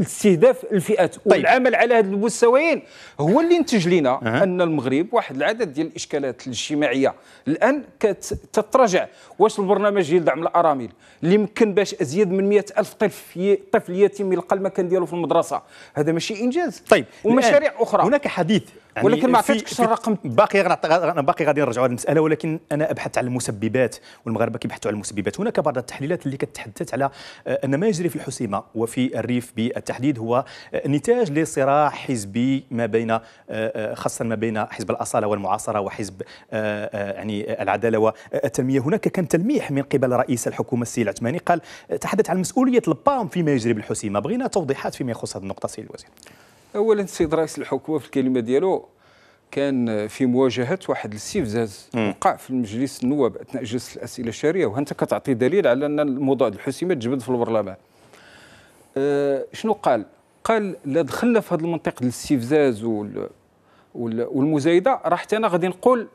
استهداف الفئات طيب. والعمل على هذه المستويين هو اللي نتج لنا أه. ان المغرب واحد العدد ديال الاشكالات الاجتماعيه الان كتتراجع واش البرنامج ديال دعم الارامل اللي يمكن باش ازيد من 100 الف طفل طفل يتيم يلقى المكان ديالو في المدرسه هذا ماشي انجاز طيب ومشاريع اخرى هناك حديث يعني ولكن ما عطيتكش الرقم باقي باقي غادي نرجعوا على المساله ولكن انا ابحث على المسببات والمغاربه كيبحثوا على المسببات هناك بعض التحليلات اللي كتحدث على آه، ان ما يجري في الحسيمه وفي الريف بالتحديد هو آه، نتاج لصراع حزبي ما بين آه، خاصه ما بين حزب الاصاله والمعاصره وحزب يعني العداله والتنميه هناك كان تلميح من قبل رئيس الحكومه السي العثماني قال تحدث عن مسؤوليه البام فيما يجري بالحسيمه بغينا توضيحات فيما يخص هذه النقطه سي الوزير اولا السيد رئيس الحكومه في الكلمه ديالو كان في مواجهه واحد الاستفزاز وقع في المجلس النواب اثناء جلسه الاسئله الشهريه وانت كتعطي دليل على ان الموضوع الحسيمه تجبد في البرلمان أه شنو قال قال لا دخلنا في هذا المنطق الاستفزاز وال والمزايده راه حتى انا غادي نقول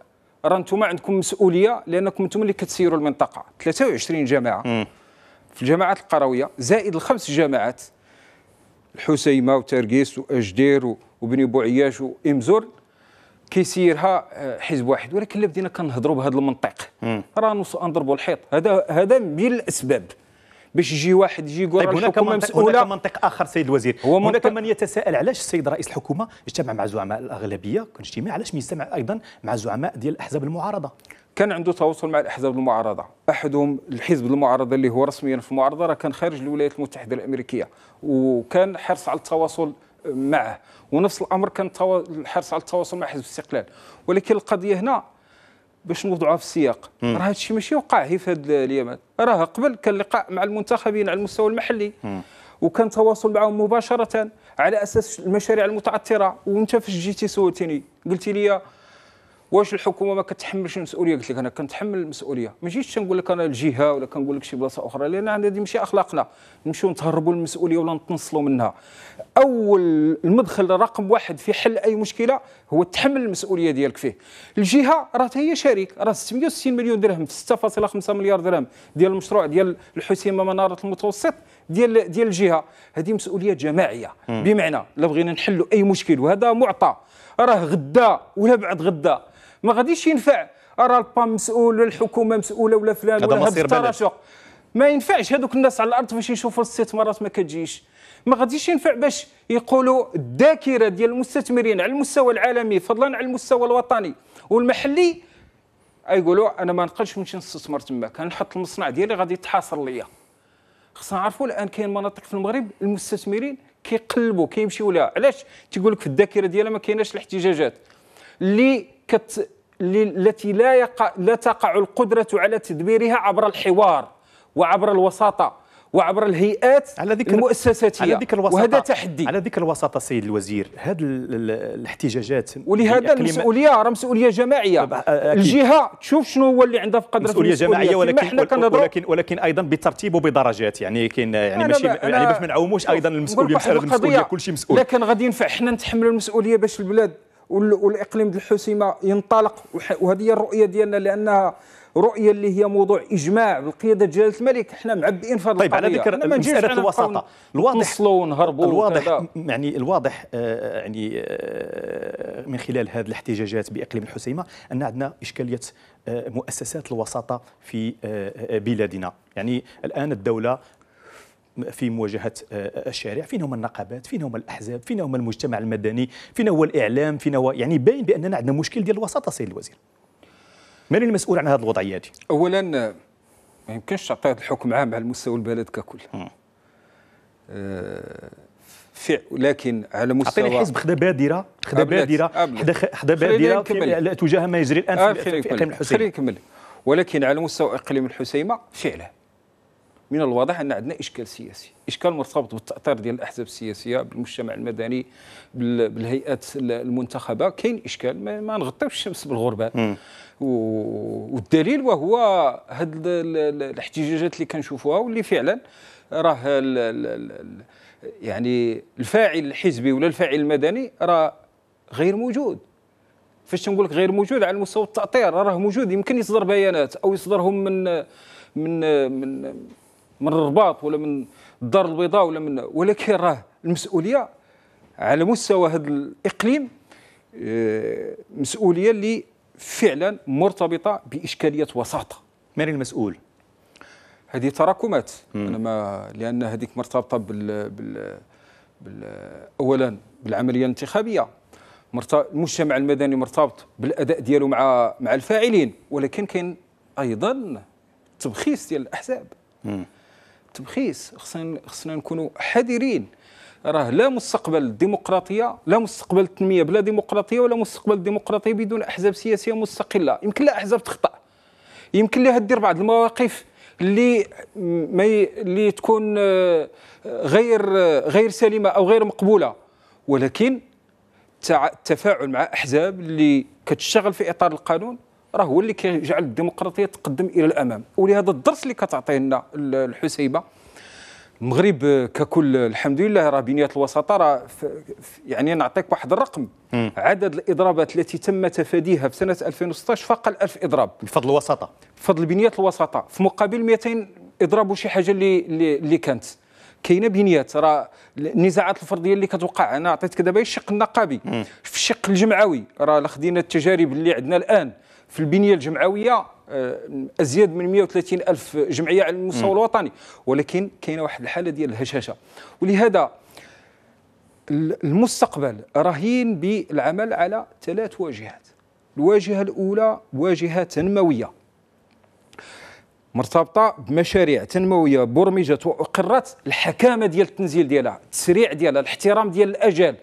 راه انتم عندكم مسؤوليه لانكم انتم اللي كتسيروا المنطقه 23 جماعه مم. في الجماعات القرويه زائد الخمس جماعات الحسيمه وترقيس واجدير وبني بوعياش وامزور كيسيرها آه، حزب واحد ولكن لا بدينا كنهضروا بهذا المنطق راه نضربوا الحيط هذا هذا من الاسباب باش يجي واحد يجي يقول طيب هناك منطق هناك منطق اخر سيد الوزير هو هناك من يتساءل علاش السيد رئيس الحكومه اجتمع مع زعماء الاغلبيه كان اجتماع علاش ما يجتمع ايضا مع زعماء ديال الاحزاب المعارضه كان عنده تواصل مع الاحزاب المعارضه احدهم الحزب المعارضه اللي هو رسميا في المعارضه راه كان خارج الولايات المتحده الامريكيه وكان حرص على التواصل معه ونفس الامر كان الحرص على التواصل مع حزب الاستقلال ولكن القضيه هنا باش نوضعها في السياق راه هادشي الشيء ماشي وقع هي في هذا اليمن راه قبل كان لقاء مع المنتخبين على المستوى المحلي م. وكان تواصل معهم مباشره على اساس المشاريع المتعثره وانت فاش جيتي سولتني قلتي لي واش الحكومه ما كتحملش المسؤوليه قلت لك انا كنتحمل المسؤوليه ما جيتش نقول لك انا الجهه ولا كنقول لك شي بلاصه اخرى لان هذه ماشي اخلاقنا نمشيو نتهربوا المسؤوليه ولا نتنصلوا منها اول المدخل رقم واحد في حل اي مشكله هو تحمل المسؤوليه ديالك فيه الجهه راه هي شريك راه 660 مليون درهم في 6.5 مليار درهم ديال المشروع ديال الحسيمه مناره المتوسط ديال ديال الجهه هذه مسؤوليه جماعيه بمعنى لا بغينا نحلوا اي مشكل وهذا معطى راه غدا ولا بعد غدا ما غاديش ينفع راه البا مسؤول ولا الحكومه مسؤوله ولا فلان ولا هذا ما ينفعش هذوك الناس على الارض باش يشوفوا الاستثمارات ما كتجيش ما غاديش ينفع باش يقولوا الذاكره ديال المستثمرين على المستوى العالمي فضلا على المستوى الوطني والمحلي يقولوا انا ما نقلش نمشي نستثمر تما كنحط المصنع ديالي غادي يتحاصر ليا خصنا نعرفوا الان كاين مناطق في المغرب المستثمرين كيقلبوا كيمشيو لها علاش تيقول لك في الذاكره ديالها ما كايناش الاحتجاجات لكت... التي لا, يق... لا تقع القدرة على تدبيرها عبر الحوار وعبر الوساطة وعبر الهيئات على ذكر المؤسساتية على ذكر الوساطة وهذا تحدي على ذكر الوساطة سيد الوزير هذه الاحتجاجات ولهذا المسؤولية راه مسؤولية جماعية الجهة تشوف شنو هو اللي عندها في قدر مسؤولية جماعية ولكن ولكن, ولكن ولكن ايضا بترتيب وبدرجات يعني كاين يعني ماشي يعني باش ما نعوموش ايضا المسؤولية المسؤولية كل شيء مسؤول لكن غادي ينفع حنا نتحملوا المسؤولية باش البلاد والاقليم ديال الحسيمه ينطلق وهذه هي الرؤيه ديالنا لانها رؤيه اللي هي موضوع اجماع بالقياده جلاله الملك احنا معبئين في هذه طيب على ذكر مساله الوساطه الواضح نصلوا ونهربوا الواضح يعني الواضح آه، يعني آه، من خلال هذه الاحتجاجات باقليم الحسيمه ان عندنا اشكاليه آه، مؤسسات الوساطه في بلادنا يعني الان الدوله في مواجهه آه، آه، الشارع فين هما النقابات فين هما الاحزاب فين هما المجتمع المدني فين هو الاعلام فين هو يعني باين باننا عندنا مشكل ديال الوساطه سيد الوزير من المسؤول عن هذه الوضعيه هذه اولا ما يمكنش تعطي الحكم عام على مستوى البلد ككل آه، لكن على مستوى عطيني الحزب خدا بادره خدا بادره خدا بادره تجاه ما يجري الان في اقليم الحسيمه خليني نكمل ولكن على مستوى اقليم الحسيمه فعلا من الواضح ان عندنا اشكال سياسي اشكال مرتبط بالتاثير ديال الاحزاب السياسيه بالمجتمع المدني بالهيئات المنتخبه كاين اشكال ما, ما نغطيوش الشمس بالغربان والدليل وهو هاد الاحتجاجات اللي كنشوفوها واللي فعلا راه يعني الفاعل الحزبي ولا الفاعل المدني راه غير موجود فاش تنقول لك غير موجود على مستوى التاطير راه موجود يمكن يصدر بيانات او يصدرهم من من من من الرباط ولا من الدار البيضاء ولا من ولكن راه المسؤوليه على مستوى هذا الاقليم آه، مسؤوليه اللي فعلا مرتبطه باشكاليه وساطه من المسؤول هذه تراكمات انا ما لان هذيك مرتبطه بال, بال... بال... اولا بالعمليه الانتخابيه المجتمع المدني مرتبط بالاداء ديالو مع مع الفاعلين ولكن كاين ايضا تبخيص ديال الاحزاب مم. التبخيس خصنا خصنا نكونوا حذرين راه لا مستقبل الديمقراطيه لا مستقبل التنميه بلا ديمقراطيه ولا مستقبل الديمقراطيه بدون احزاب سياسيه مستقله يمكن لها احزاب تخطا يمكن لها دير بعض المواقف اللي ما اللي تكون آه، غير آه، غير سليمه او غير مقبوله ولكن التفاعل مع احزاب اللي كتشتغل في اطار القانون راه هو اللي كيجعل الديمقراطيه تقدم الى الامام ولهذا الدرس اللي كتعطي لنا الحسيبه المغرب ككل الحمد لله راه بنيات الوساطه راه يعني نعطيك واحد الرقم م. عدد الاضرابات التي تم تفاديها في سنه 2016 فاق ال 1000 اضراب بفضل الوساطه بفضل بنيات الوساطه في مقابل 200 اضراب وشي حاجه اللي اللي كانت كاينه بنيات راه النزاعات الفرديه اللي كتوقع انا عطيتك دابا الشق النقابي في الشق الجمعوي راه خدينا التجارب اللي عندنا الان في البنيه الجمعويه آه، ازيد من 130 الف جمعيه على المستوى الوطني ولكن كاينه واحد الحاله ديال الهشاشه ولهذا المستقبل رهين بالعمل على ثلاث واجهات الواجهه الاولى واجهه تنمويه مرتبطه بمشاريع تنمويه برمجت واقرت الحكامه ديال التنزيل ديالها التسريع ديالها الاحترام ديال الاجل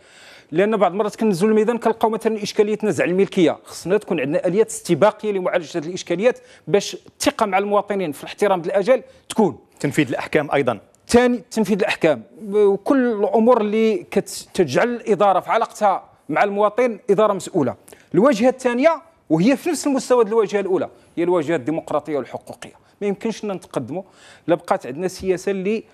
لان بعض المرات كنزلوا الميدان كنلقاو مثلا اشكاليه نزع الملكيه خصنا تكون عندنا اليات استباقيه لمعالجه هذه الاشكاليات باش الثقه مع المواطنين في الاحترام الاجل تكون تنفيذ الاحكام ايضا ثاني تنفيذ الاحكام وكل الامور اللي كتجعل الاداره في علاقتها مع المواطن اداره مسؤوله الواجهه الثانيه وهي في نفس المستوى الواجهه الاولى هي الواجهه الديمقراطيه والحقوقيه ما يمكنش نتقدموا لبقات بقات عندنا سياسه اللي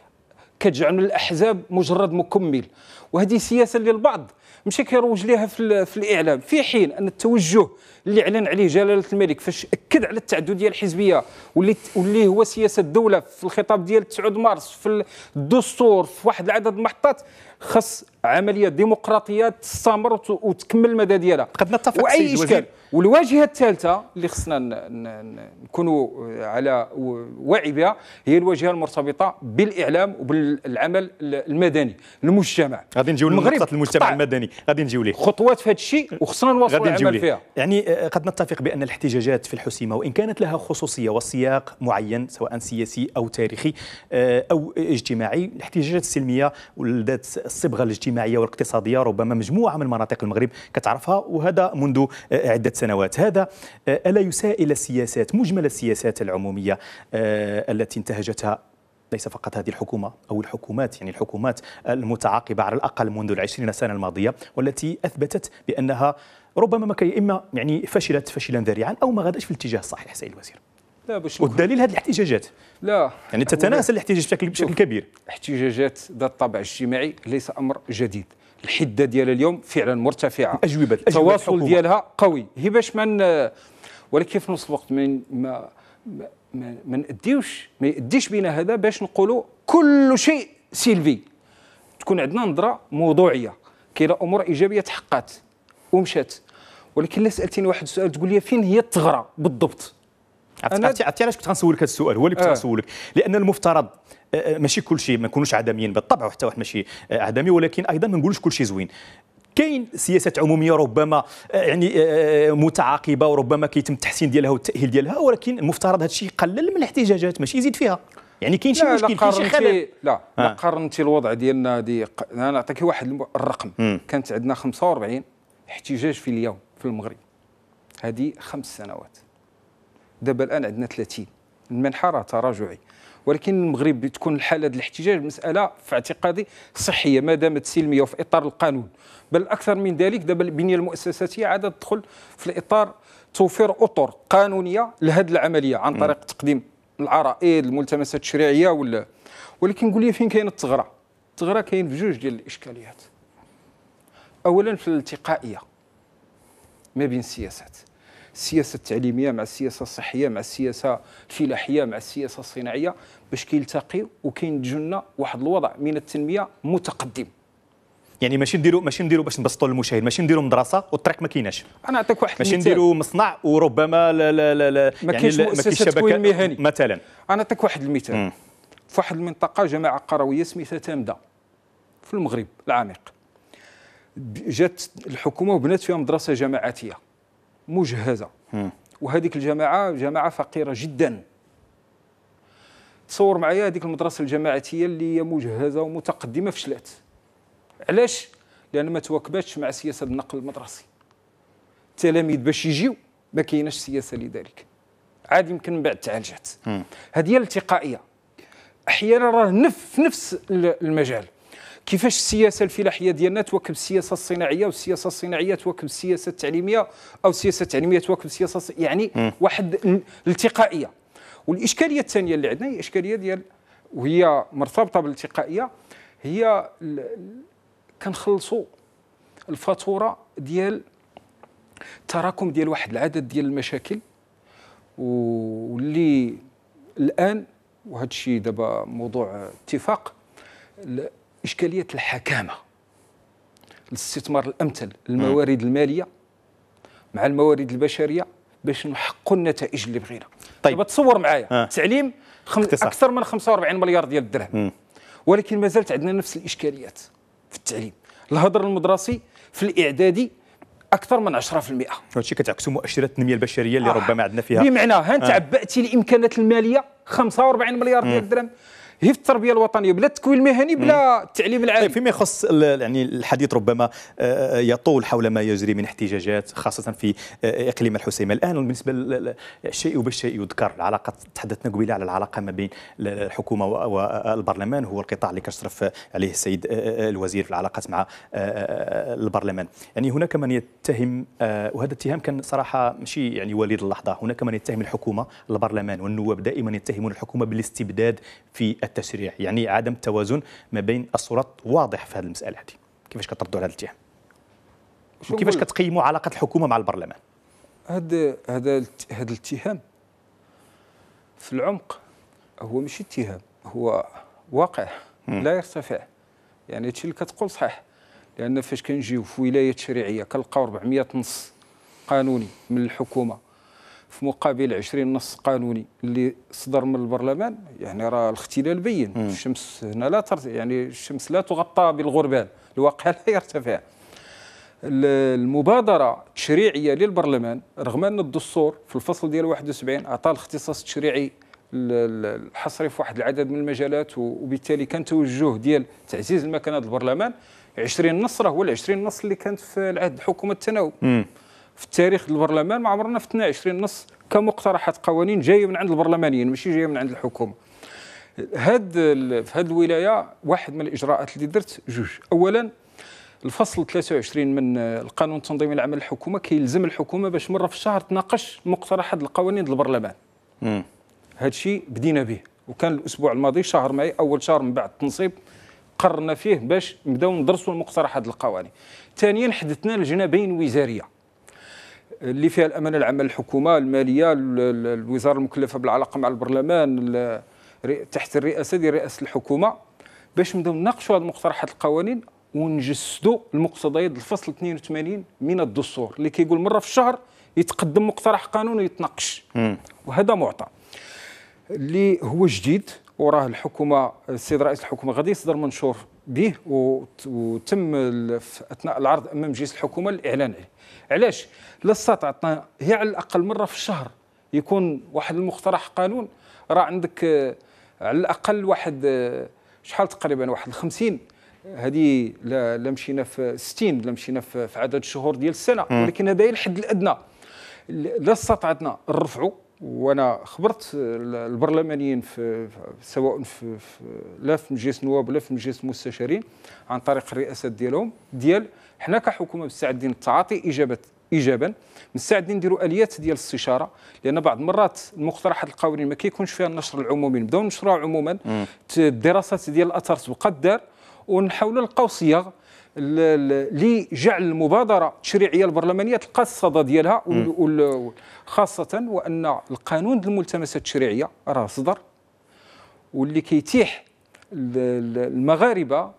كتجعل من الاحزاب مجرد مكمل وهذه سياسه للبعض مشى كيروج ليها في, في الاعلام في حين ان التوجه اللي اعلن عليه جلاله الملك فاش اكد على التعدديه الحزبيه واللي واللي هو سياسه الدوله في الخطاب ديال 9 مارس في الدستور في واحد العدد المحطات خاص عمليه ديمقراطيه تستمر وتكمل المدى ديالها واي اشكال والواجهه الثالثه اللي خصنا نكونوا على وعي بها هي الواجهه المرتبطه بالاعلام وبالعمل المدني المجتمع غادي نجيو لنقطه المجتمع المدني غادي نجيو ليه خطوات في هذا الشيء وخصنا نواصلوا العمل فيها يعني آه، قد نتفق بان الاحتجاجات في الحسيمه وان كانت لها خصوصيه وسياق معين سواء سياسي او تاريخي آه، او اجتماعي الاحتجاجات السلميه ولدت الصبغه الاجتماعيه والاقتصاديه ربما مجموعه من مناطق المغرب كتعرفها وهذا منذ آه، عده سنوات هذا آه، ألا يساء إلى السياسات مجمل السياسات العمومية آه، التي انتهجتها ليس فقط هذه الحكومة أو الحكومات يعني الحكومات المتعاقبة على الأقل منذ العشرين سنة الماضية والتي أثبتت بأنها ربما ما كي إما يعني فشلت فشلا ذريعا أو ما غادش في الاتجاه الصحيح سيد الوزير لا باش والدليل هذه الاحتجاجات لا يعني تتناسى الاحتجاج بشكل بشكل كبير احتجاجات ذات طابع اجتماعي ليس امر جديد الحده ديالها اليوم فعلا مرتفعه اجوبه التواصل ديالها قوي هي باش ما ولكن في نفس الوقت من ما ما ما نأديوش ما يأديش بنا هذا باش نقولوا كل شيء سلبي تكون عندنا نظره موضوعيه كاينه امور ايجابيه تحققت ومشات ولكن لا سالتيني واحد السؤال تقول لي فين هي الثغره بالضبط عرفتي عرفتي علاش كنت غنسولك هذا السؤال هو اللي كنت آه. غنسولك آه. لان المفترض آه، آه، ماشي كل شيء ما نكونوش عدميين بالطبع وحتى واحد ماشي عدمي ولكن ايضا ما نقولوش كل شيء زوين كاين سياسات عموميه ربما يعني متعاقبه وربما كيتم التحسين ديالها والتاهيل ديالها ولكن المفترض هذا الشيء يقلل من الاحتجاجات ماشي يزيد فيها يعني كاين شي مشكل كاين شي خلل لا لا قارنتي الوضع ديالنا دي انا نعطيك واحد الرقم م. كانت عندنا 45 احتجاج في اليوم في المغرب هذه خمس سنوات دابا الان عندنا 30 المنحه راه تراجعي ولكن المغرب تكون الحاله ديال الاحتجاج مساله في اعتقادي صحيه ما دامت سلميه وفي اطار القانون بل اكثر من ذلك دابا البنيه المؤسساتيه عاد تدخل في الاطار توفير اطر قانونيه لهذه العمليه عن طريق تقديم العرائض الملتمسات التشريعيه ولا ولكن قول لي فين كاين الثغره الثغره كاين في جوج ديال الاشكاليات اولا في الالتقائيه ما بين السياسات السياسه التعليميه مع السياسه الصحيه مع السياسه الفلاحيه مع السياسه الصناعيه باش كيلتقي وكينتجوا لنا واحد الوضع من التنميه متقدم يعني ماشي نديروا ماشي نديروا باش نبسطوا للمشاهد ماشي نديروا مدرسه والطريق ما كايناش انا نعطيك واحد ماشي نديروا مصنع وربما لا لا لا لا ما يعني كاينش يعني مؤسسه تكوين مهني مثلا انا نعطيك واحد المثال في واحد المنطقه جماعه قرويه سميتها تامده في المغرب العميق جات الحكومه وبنات فيها مدرسه جماعاتيه مجهزه وهذيك الجماعه جماعه فقيره جدا تصور معايا هذيك المدرسه الجماعتيه اللي هي مجهزه ومتقدمه فشلات علاش لان ما تواكباتش مع سياسه النقل المدرسي التلاميذ باش يجيو ما كايناش سياسه لذلك عاد يمكن من بعد تعالجات هذه التقائيه احيانا راه نف نفس المجال كيفاش السياسه الفلاحيه ديالنا تواكب السياسه الصناعيه والسياسه الصناعيه تواكب السياسه التعليميه او السياسه التعليميه تواكب السياسه الص... يعني م. واحد الالتقائيه والاشكاليه الثانيه اللي عندنا هي اشكاليه ديال وهي مرتبطه بالالتقائيه هي ال... كنخلصوا الفاتوره ديال تراكم ديال واحد العدد ديال المشاكل واللي الان وهذا الشيء دابا موضوع اتفاق إشكالية الحكامة الاستثمار الأمثل الموارد المالية مع الموارد البشرية باش نحققوا النتائج اللي بغينا طيب تصور معايا آه. تعليم خم... اكثر من 45 مليار ديال الدرهم ولكن ما زالت عندنا نفس الاشكاليات في التعليم الهدر المدرسي في الاعدادي اكثر من 10% هادشي كتعكس مؤشرات التنميه البشريه اللي آه. ربما عندنا فيها بمعنى انت آه. عبأتي الامكانات الماليه 45 مليار ديال الدرهم هي في التربيه الوطنيه بلا التكوين المهني بلا التعليم العالي طيب فيما يخص يعني الحديث ربما آه، آه، يطول حول ما يجري من احتجاجات خاصه في آه، اقليم الحسيمه الان بالنسبه للشيء وبالشيء يذكر العلاقه تحدثنا قبيله على العلاقه ما بين الحكومه والبرلمان هو القطاع اللي كشرف عليه السيد الوزير في العلاقات مع البرلمان يعني هناك من يتهم وهذا الاتهام كان صراحه ماشي يعني وليد اللحظه هناك من يتهم الحكومه البرلمان والنواب دائما يتهمون الحكومه بالاستبداد في التشريع يعني عدم توازن ما بين الصورات واضح في هذه المساله هذه كيفاش كتردوا على هذا الاتهام كيفاش كتقيموا علاقه الحكومه مع البرلمان هذا هذا هذا الاتهام في العمق هو مش اتهام هو واقع مم. لا يرتفع يعني هادشي اللي كتقول صحيح لان فاش كنجيو في ولايه تشريعيه كنلقاو 400 نص قانوني من الحكومه في مقابل 20 نص قانوني اللي صدر من البرلمان يعني راه الاختلال بين مم. الشمس هنا لا ترت... يعني الشمس لا تغطى بالغربال الواقع لا يرتفع المبادره التشريعيه للبرلمان رغم ان الدستور في الفصل ديال 71 اعطى الاختصاص التشريعي الحصري في واحد العدد من المجالات وبالتالي كان توجه ديال تعزيز المكانه البرلمان 20 نص راه هو ال 20 نص اللي كانت في العهد حكومه التناوب في التاريخ البرلمان ما عمرنا فتنا 20 نص كمقترحات قوانين جايه من عند البرلمانيين ماشي جايه من عند الحكومه هاد في هاد الولايه واحد من الاجراءات اللي درت جوج اولا الفصل 23 من القانون التنظيمي العام للحكومه كيلزم الحكومه باش مره في الشهر تناقش مقترحات القوانين البرلمان هذا الشيء بدينا به وكان الاسبوع الماضي شهر ماي اول شهر من بعد التنصيب قررنا فيه باش نبداو ندرسوا المقترحات القوانين ثانيا حدثنا لجنه بين وزاريه اللي فيها الامانه العامه للحكومه الماليه الوزاره المكلفه بالعلاقه مع البرلمان تحت الرئاسه ديال رئاسه الحكومه باش نبداو نناقشوا هذه المقترحات القوانين ونجسدوا المقتضيات الفصل 82 من الدستور اللي كيقول مره في الشهر يتقدم مقترح قانون ويتناقش وهذا معطى اللي هو جديد وراه الحكومه السيد رئيس الحكومه غادي يصدر منشور به وتم في اثناء العرض امام مجلس الحكومه الاعلان عليه علاش لا استطعتنا هي على الاقل مره في الشهر يكون واحد المقترح قانون راه عندك آه، على الاقل واحد آه، شحال تقريبا واحد 50 هذه لا مشينا في 60 لا مشينا في عدد الشهور ديال السنه ولكن هذا الحد الادنى لا استطعتنا نرفعوا وانا خبرت البرلمانيين في سواء في, لا في مجلس النواب ولا في مجلس المستشارين عن طريق الرئاسات ديالهم ديال حنا كحكومه مستعدين للتعاطي اجابه ايجابا مستعدين نديروا اليات ديال الاستشاره لان بعض المرات المقترحات القوانين ما كيكونش فيها النشر العمومي نبداو ننشروها عموما الدراسات ديال الاثار تبقى دار ونحاولوا نلقاو صياغ لجعل المبادره التشريعيه البرلمانيه تلقى الصدى ديالها خاصه وان القانون الملتمسه التشريعيه راه صدر واللي كيتيح المغاربه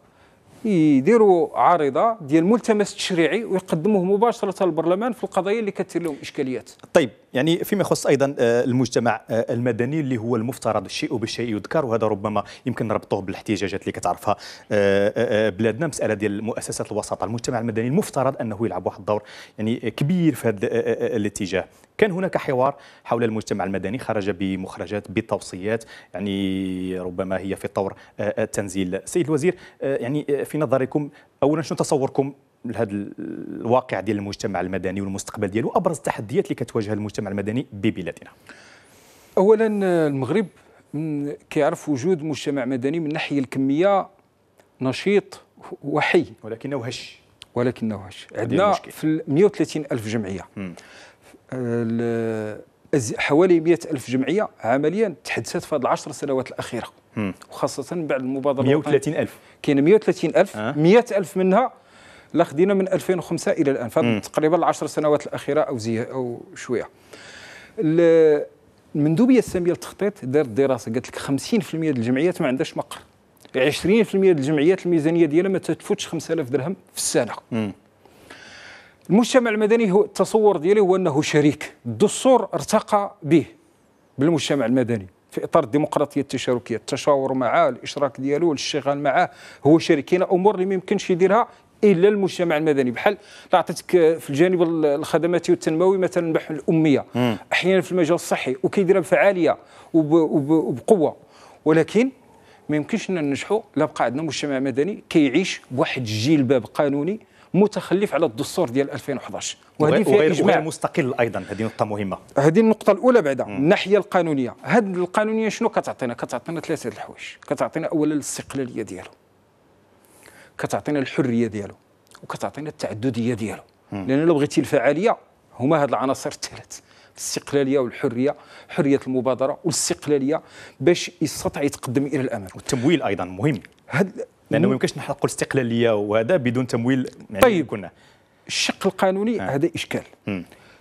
يديروا عارضه ديال ملتمس تشريعي ويقدموه مباشره للبرلمان في القضايا اللي كتير لهم اشكاليات. طيب يعني فيما يخص ايضا آه، المجتمع آه، المدني اللي هو المفترض الشيء بالشيء يذكر وهذا ربما يمكن نربطوه بالاحتياجات اللي كتعرفها آه، بلادنا مساله ديال مؤسسات الوساطه المجتمع المدني المفترض انه يلعب واحد الدور يعني كبير في هذا الاتجاه كان هناك حوار حول المجتمع المدني خرج بمخرجات بتوصيات يعني ربما هي في طور التنزيل سيد الوزير يعني في نظركم اولا شنو تصوركم لهذا الواقع ديال المجتمع المدني والمستقبل ديالو ابرز التحديات اللي كتواجهها المجتمع المدني ببلادنا اولا المغرب كيعرف وجود مجتمع مدني من الناحيه الكميه نشيط وحي ولكنه هش ولكنه هش عندنا في 130 الف جمعيه حوالي 100 ألف جمعية عمليا تحدثت في هذه العشر سنوات الأخيرة مم. وخاصة بعد المبادرة 130 ألف كاين 130 ألف أه؟ 100 ألف منها لا خدينا من 2005 الى الان فتقريبا 10 سنوات الاخيره او زي او شويه المندوبيه الساميه للتخطيط دارت دراسه قالت لك 50% ديال الجمعيات ما عندهاش مقر 20% يعني ديال الجمعيات الميزانيه ديالها ما تتفوتش 5000 درهم في السنه مم. المجتمع المدني هو التصور ديالي هو انه شريك الدستور ارتقى به بالمجتمع المدني في اطار الديمقراطيه التشاركيه التشاور معاه الاشراك ديالو الاشتغال معاه هو شريك كاين امور اللي ما يمكنش يديرها الا المجتمع المدني بحال عطيتك آه، في الجانب الخدماتي والتنموي مثلا بحث الاميه احيانا في المجال الصحي وكيديرها بفعاليه وبقوه ولكن ما يمكنش ان ننجحوا الا بقى عندنا مجتمع مدني كيعيش بواحد باب قانوني متخلف على الدستور ديال 2011 وهذه فيها وغير إجماع. مستقل ايضا هذه نقطه مهمه هذه النقطه الاولى بعدا الناحيه القانونيه هذه القانونيه شنو كتعطينا كتعطينا ثلاثه الحوايج كتعطينا اولا الاستقلاليه ديالو كتعطينا الحريه ديالو وكتعطينا التعدديه ديالو لان لو بغيتي الفعاليه هما هاد العناصر الثلاث الاستقلاليه والحريه حريه المبادره والاستقلاليه باش يستطيع يتقدم الى الامام والتمويل ايضا مهم هاد لانه ما يمكنش نحققوا الاستقلاليه وهذا بدون تمويل يعني طيب كنا الشق القانوني آه. هذا اشكال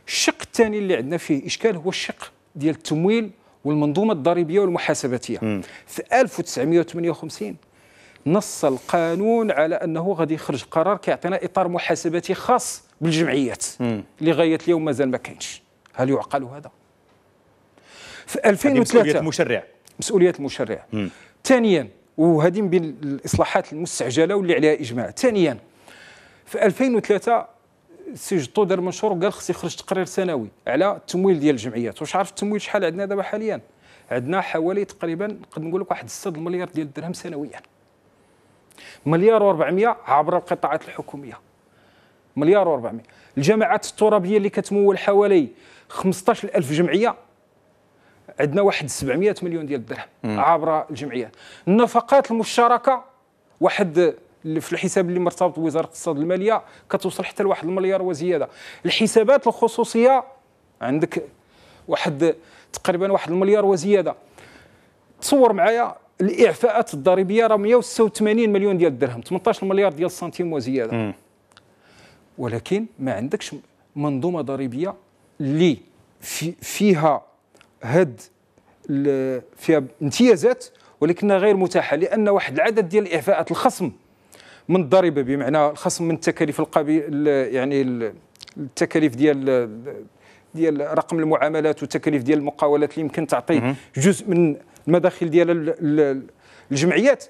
الشق الثاني اللي عندنا فيه اشكال هو الشق ديال التمويل والمنظومه الضريبيه والمحاسباتيه في 1958 نص القانون على انه غادي يخرج قرار كيعطينا اطار محاسباتي خاص بالجمعيات لغايه اليوم مازال ما كاينش هل يعقل هذا في 2003 مسؤوليه المشرع مسؤوليه المشرع ثانيا وهذه من بين الاصلاحات المستعجله واللي عليها اجماع ثانيا في 2003 سي جطو دار منشور وقال خص يخرج تقرير سنوي على التمويل ديال الجمعيات واش عارف التمويل شحال عندنا دابا حاليا عندنا حوالي تقريبا نقدر نقول لك واحد 6 المليار ديال الدرهم سنويا مليار و400 عبر القطاعات الحكوميه مليار و400 الجماعات الترابيه اللي كتمول حوالي 15000 جمعيه عندنا واحد 700 مليون ديال الدرهم عبر الجمعيات النفقات المشتركه واحد في الحساب اللي مرتبط بوزاره الاقتصاد الماليه كتوصل حتى لواحد المليار وزياده الحسابات الخصوصيه عندك واحد تقريبا واحد المليار وزياده تصور معايا الاعفاءات الضريبيه راه 186 مليون ديال الدرهم 18 مليار ديال السنتيم وزياده مم. ولكن ما عندكش منظومه ضريبيه اللي في فيها هاد فيها امتيازات ولكنها غير متاحه لان واحد العدد ديال الاعفاءات الخصم من الضريبه بمعنى الخصم من التكاليف القبيل يعني التكاليف ديال ديال رقم المعاملات والتكاليف ديال المقاولات اللي يمكن تعطي جزء من المداخل ديال الجمعيات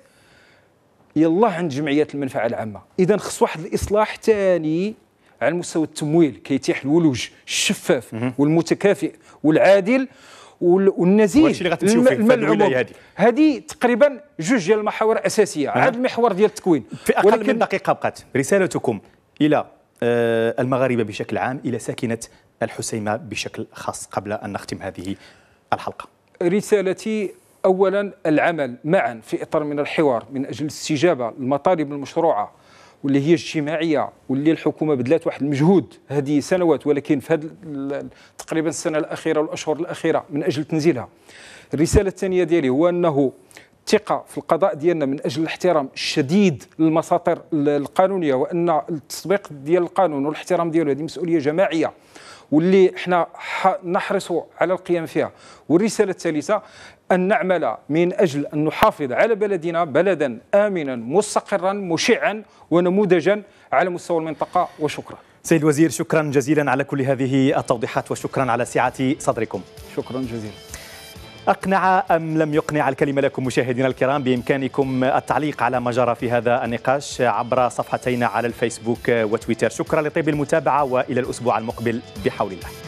يلا عند جمعيات المنفعه العامه اذا خص واحد الاصلاح ثاني على مستوى التمويل كيتيح الولوج الشفاف والمتكافئ والعادل والنزيل الملعوب هذه هذه تقريبا جوج ديال المحاور الاساسيه هذا المحور ديال التكوين في اقل ولكن من دقيقه بقات رسالتكم الى آه، المغاربه بشكل عام الى ساكنه الحسيمه بشكل خاص قبل ان نختم هذه الحلقه رسالتي أولا العمل معا في إطار من الحوار من أجل استجابة للمطالب المشروعة واللي هي اجتماعيه واللي الحكومه بذلت واحد المجهود هذه سنوات ولكن في هذه تقريبا السنه الاخيره والاشهر الاخيره من اجل تنزيلها الرساله الثانيه ديالي هو انه الثقه في القضاء ديالنا من اجل الاحترام الشديد للمساطر القانونيه وان التطبيق ديال القانون والاحترام ديالو هذه مسؤوليه جماعيه واللي احنا نحرص على القيام فيها والرسالة الثالثة أن نعمل من أجل أن نحافظ على بلدنا بلدا آمنا مستقرا مشعا ونموذجا على مستوى المنطقة وشكرا سيد الوزير شكرا جزيلا على كل هذه التوضيحات وشكرا على سعة صدركم شكرا جزيلا أقنع أم لم يقنع الكلمة لكم مشاهدينا الكرام بإمكانكم التعليق على ما جرى في هذا النقاش عبر صفحتينا على الفيسبوك وتويتر شكرا لطيب المتابعة وإلى الأسبوع المقبل بحول الله